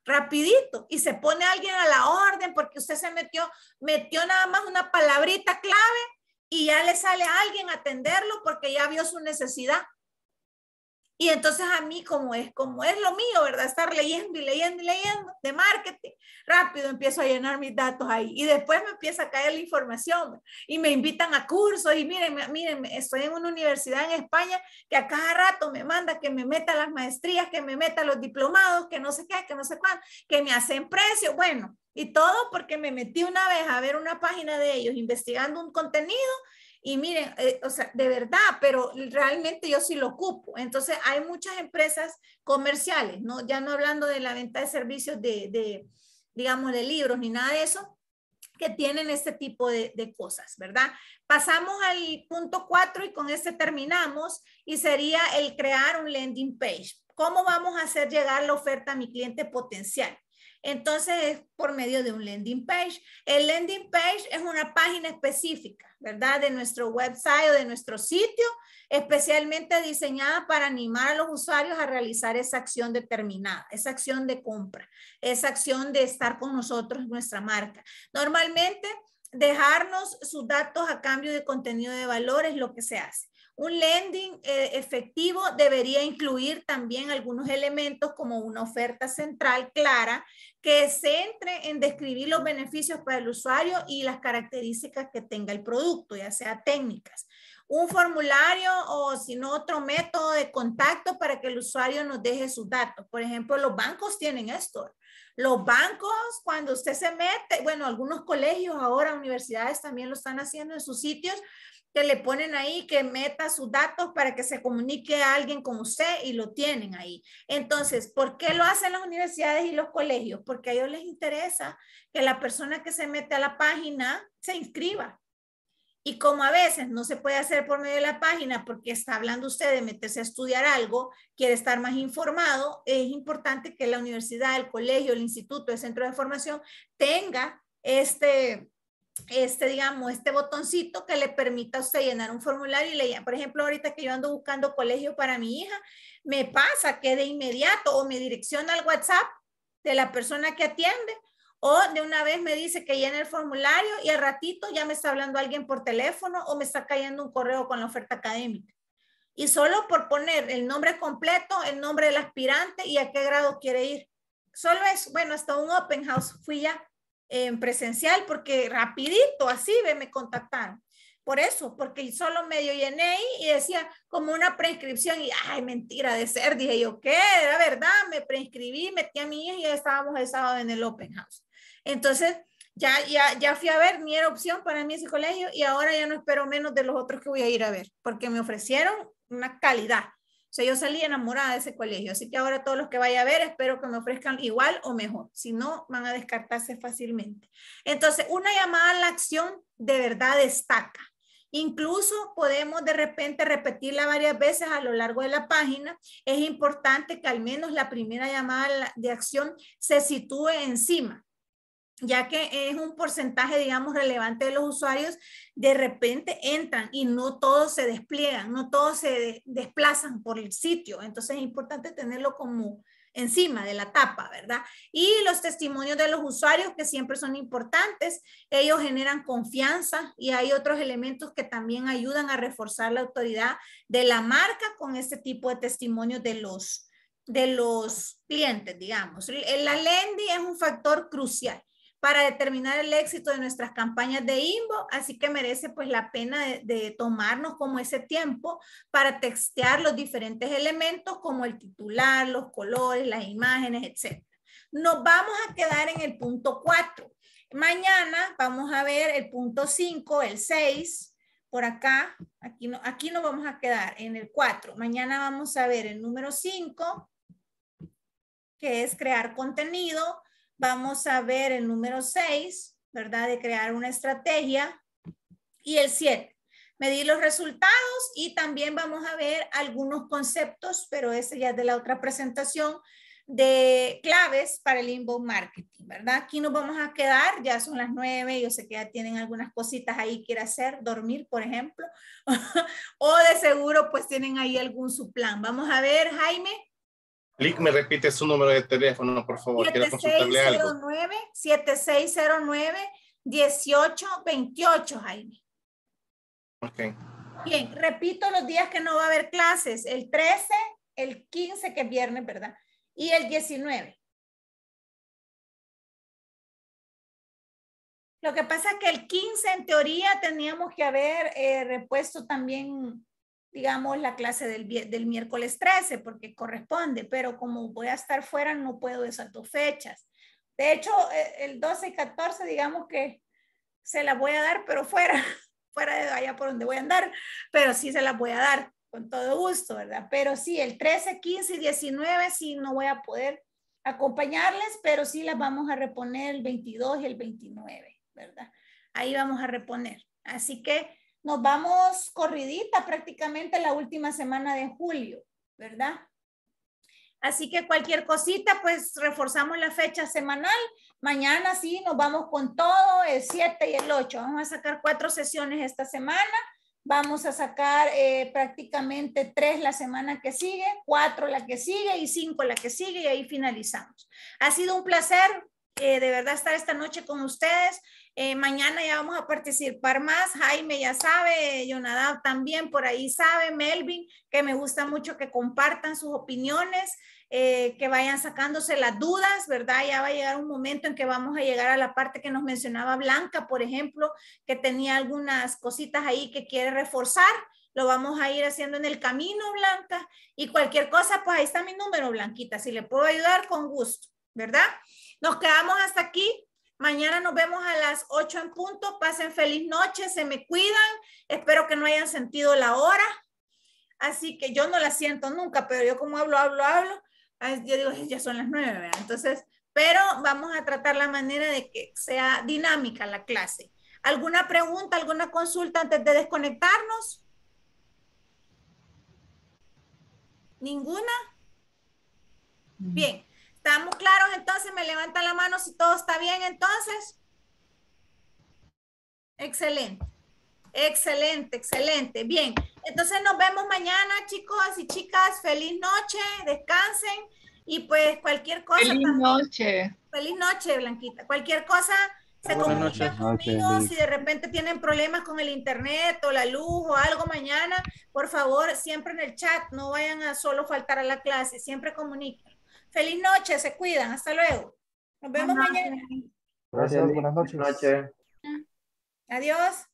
rapidito, y se pone alguien a la orden porque usted se metió, metió nada más una palabrita clave y ya le sale a alguien atenderlo porque ya vio su necesidad. Y entonces a mí, como es, como es lo mío, ¿verdad? Estar leyendo y leyendo y leyendo de marketing, rápido empiezo a llenar mis datos ahí. Y después me empieza a caer la información y me invitan a cursos y miren, miren, estoy en una universidad en España que a cada rato me manda que me meta las maestrías, que me meta los diplomados, que no sé qué, que no sé cuál que me hacen precio. Bueno, y todo porque me metí una vez a ver una página de ellos investigando un contenido y miren, eh, o sea, de verdad, pero realmente yo sí lo ocupo. Entonces, hay muchas empresas comerciales, ¿no? Ya no hablando de la venta de servicios de, de digamos, de libros ni nada de eso, que tienen este tipo de, de cosas, ¿verdad? Pasamos al punto cuatro y con este terminamos y sería el crear un landing page. ¿Cómo vamos a hacer llegar la oferta a mi cliente potencial? Entonces es por medio de un landing page. El landing page es una página específica, ¿verdad? De nuestro website o de nuestro sitio, especialmente diseñada para animar a los usuarios a realizar esa acción determinada, esa acción de compra, esa acción de estar con nosotros, nuestra marca. Normalmente dejarnos sus datos a cambio de contenido de valor es lo que se hace. Un lending eh, efectivo debería incluir también algunos elementos como una oferta central clara que se entre en describir los beneficios para el usuario y las características que tenga el producto, ya sea técnicas. Un formulario o si no otro método de contacto para que el usuario nos deje sus datos. Por ejemplo, los bancos tienen esto. Los bancos, cuando usted se mete, bueno, algunos colegios ahora, universidades también lo están haciendo en sus sitios, que le ponen ahí que meta sus datos para que se comunique a alguien con usted y lo tienen ahí. Entonces, ¿por qué lo hacen las universidades y los colegios? Porque a ellos les interesa que la persona que se mete a la página se inscriba. Y como a veces no se puede hacer por medio de la página porque está hablando usted de meterse a estudiar algo, quiere estar más informado, es importante que la universidad, el colegio, el instituto, el centro de formación tenga este, este, digamos, este botoncito que le permita a usted llenar un formulario y le, por ejemplo, ahorita que yo ando buscando colegio para mi hija, me pasa que de inmediato o me direcciona al WhatsApp de la persona que atiende o de una vez me dice que llene el formulario y al ratito ya me está hablando alguien por teléfono o me está cayendo un correo con la oferta académica. Y solo por poner el nombre completo, el nombre del aspirante y a qué grado quiere ir. Solo es, bueno, hasta un open house fui ya en presencial porque rapidito así me contactaron. Por eso, porque solo medio llené y decía como una prescripción y, ay, mentira de ser, dije yo, ¿qué? Era verdad, me prescribí, metí a mi hija y ya estábamos el sábado en el Open House. Entonces, ya, ya, ya fui a ver, ni era opción para mí ese colegio y ahora ya no espero menos de los otros que voy a ir a ver, porque me ofrecieron una calidad sea, yo salí enamorada de ese colegio, así que ahora todos los que vaya a ver, espero que me ofrezcan igual o mejor, si no, van a descartarse fácilmente. Entonces, una llamada a la acción de verdad destaca. Incluso podemos de repente repetirla varias veces a lo largo de la página. Es importante que al menos la primera llamada de acción se sitúe encima ya que es un porcentaje, digamos, relevante de los usuarios, de repente entran y no todos se despliegan, no todos se desplazan por el sitio. Entonces es importante tenerlo como encima de la tapa, ¿verdad? Y los testimonios de los usuarios que siempre son importantes, ellos generan confianza y hay otros elementos que también ayudan a reforzar la autoridad de la marca con este tipo de testimonios de los, de los clientes, digamos. La Lendi es un factor crucial para determinar el éxito de nuestras campañas de INVO, así que merece pues la pena de, tomarnos como ese tiempo para textear los diferentes elementos como el titular, los colores, las imágenes, etc. Nos vamos a quedar en el punto 4. Mañana vamos a ver el punto 5, el 6, por acá, aquí no, aquí nos vamos a quedar en el 4. Mañana vamos a ver el número 5, que es crear contenido, Vamos a ver el número 6, ¿verdad? De crear una estrategia. Y el 7, medir los resultados y también vamos a ver algunos conceptos, pero ese ya es de la otra presentación de claves para el inbound marketing, ¿verdad? Aquí nos vamos a quedar, ya son las nueve, yo sé que ya tienen algunas cositas ahí que hacer, dormir, por ejemplo, o de seguro pues tienen ahí algún su plan. Vamos a ver, Jaime, Lick, me repite su número de teléfono, por favor. 7609 7609 1828, Jaime. Ok. Bien, repito los días que no va a haber clases, el 13, el 15 que es viernes, ¿verdad? Y el 19. Lo que pasa es que el 15 en teoría teníamos que haber eh, repuesto también digamos, la clase del, del miércoles 13, porque corresponde, pero como voy a estar fuera, no puedo esas dos fechas. De hecho, e, el 12 y 14, digamos que se las voy a dar, pero fuera, fuera de allá por donde voy a andar, pero sí se las voy a dar con todo gusto, ¿verdad? Pero sí, el 13, 15 y 19 sí no voy a poder acompañarles, pero sí las vamos a reponer el 22 y el 29, ¿verdad? Ahí vamos a reponer. Así que nos vamos corridita prácticamente la última semana de julio, ¿verdad? Así que cualquier cosita, pues reforzamos la fecha semanal. Mañana sí, nos vamos con todo, el 7 y el 8. Vamos a sacar cuatro sesiones esta semana. Vamos a sacar eh, prácticamente tres la semana que sigue, cuatro la que sigue y cinco la que sigue y ahí finalizamos. Ha sido un placer eh, de verdad estar esta noche con ustedes. Eh, mañana ya vamos a participar más. Jaime ya sabe, Jonadab también por ahí sabe, Melvin, que me gusta mucho que compartan sus opiniones, eh, que vayan sacándose las dudas, ¿verdad? Ya va a llegar un momento en que vamos a llegar a la parte que nos mencionaba Blanca, por ejemplo, que tenía algunas cositas ahí que quiere reforzar. Lo vamos a ir haciendo en el camino, Blanca. Y cualquier cosa, pues ahí está mi número, Blanquita. Si le puedo ayudar, con gusto, ¿verdad? Nos quedamos hasta aquí. Mañana nos vemos a las 8 en punto. Pasen feliz noche, se me cuidan. Espero que no hayan sentido la hora. Así que yo no la siento nunca, pero yo como hablo, hablo, hablo, yo digo, ya son las 9, Entonces, pero vamos a tratar la manera de que sea dinámica la clase. ¿Alguna pregunta, alguna consulta antes de desconectarnos? ¿Ninguna? Mm. Bien. ¿Estamos claros entonces? Me levanta la mano si todo está bien entonces. Excelente. Excelente, excelente. Bien, entonces nos vemos mañana, chicos y chicas. Feliz noche, descansen y pues cualquier cosa. Feliz noche. Feliz noche, Blanquita. Cualquier cosa se comuniquen conmigo. Si de repente tienen problemas con el internet o la luz o algo mañana, por favor, siempre en el chat, no vayan a solo faltar a la clase, siempre comuniquen. Feliz noche, se cuidan, hasta luego. Nos vemos mañana. Gracias, Buenas noches. Adiós.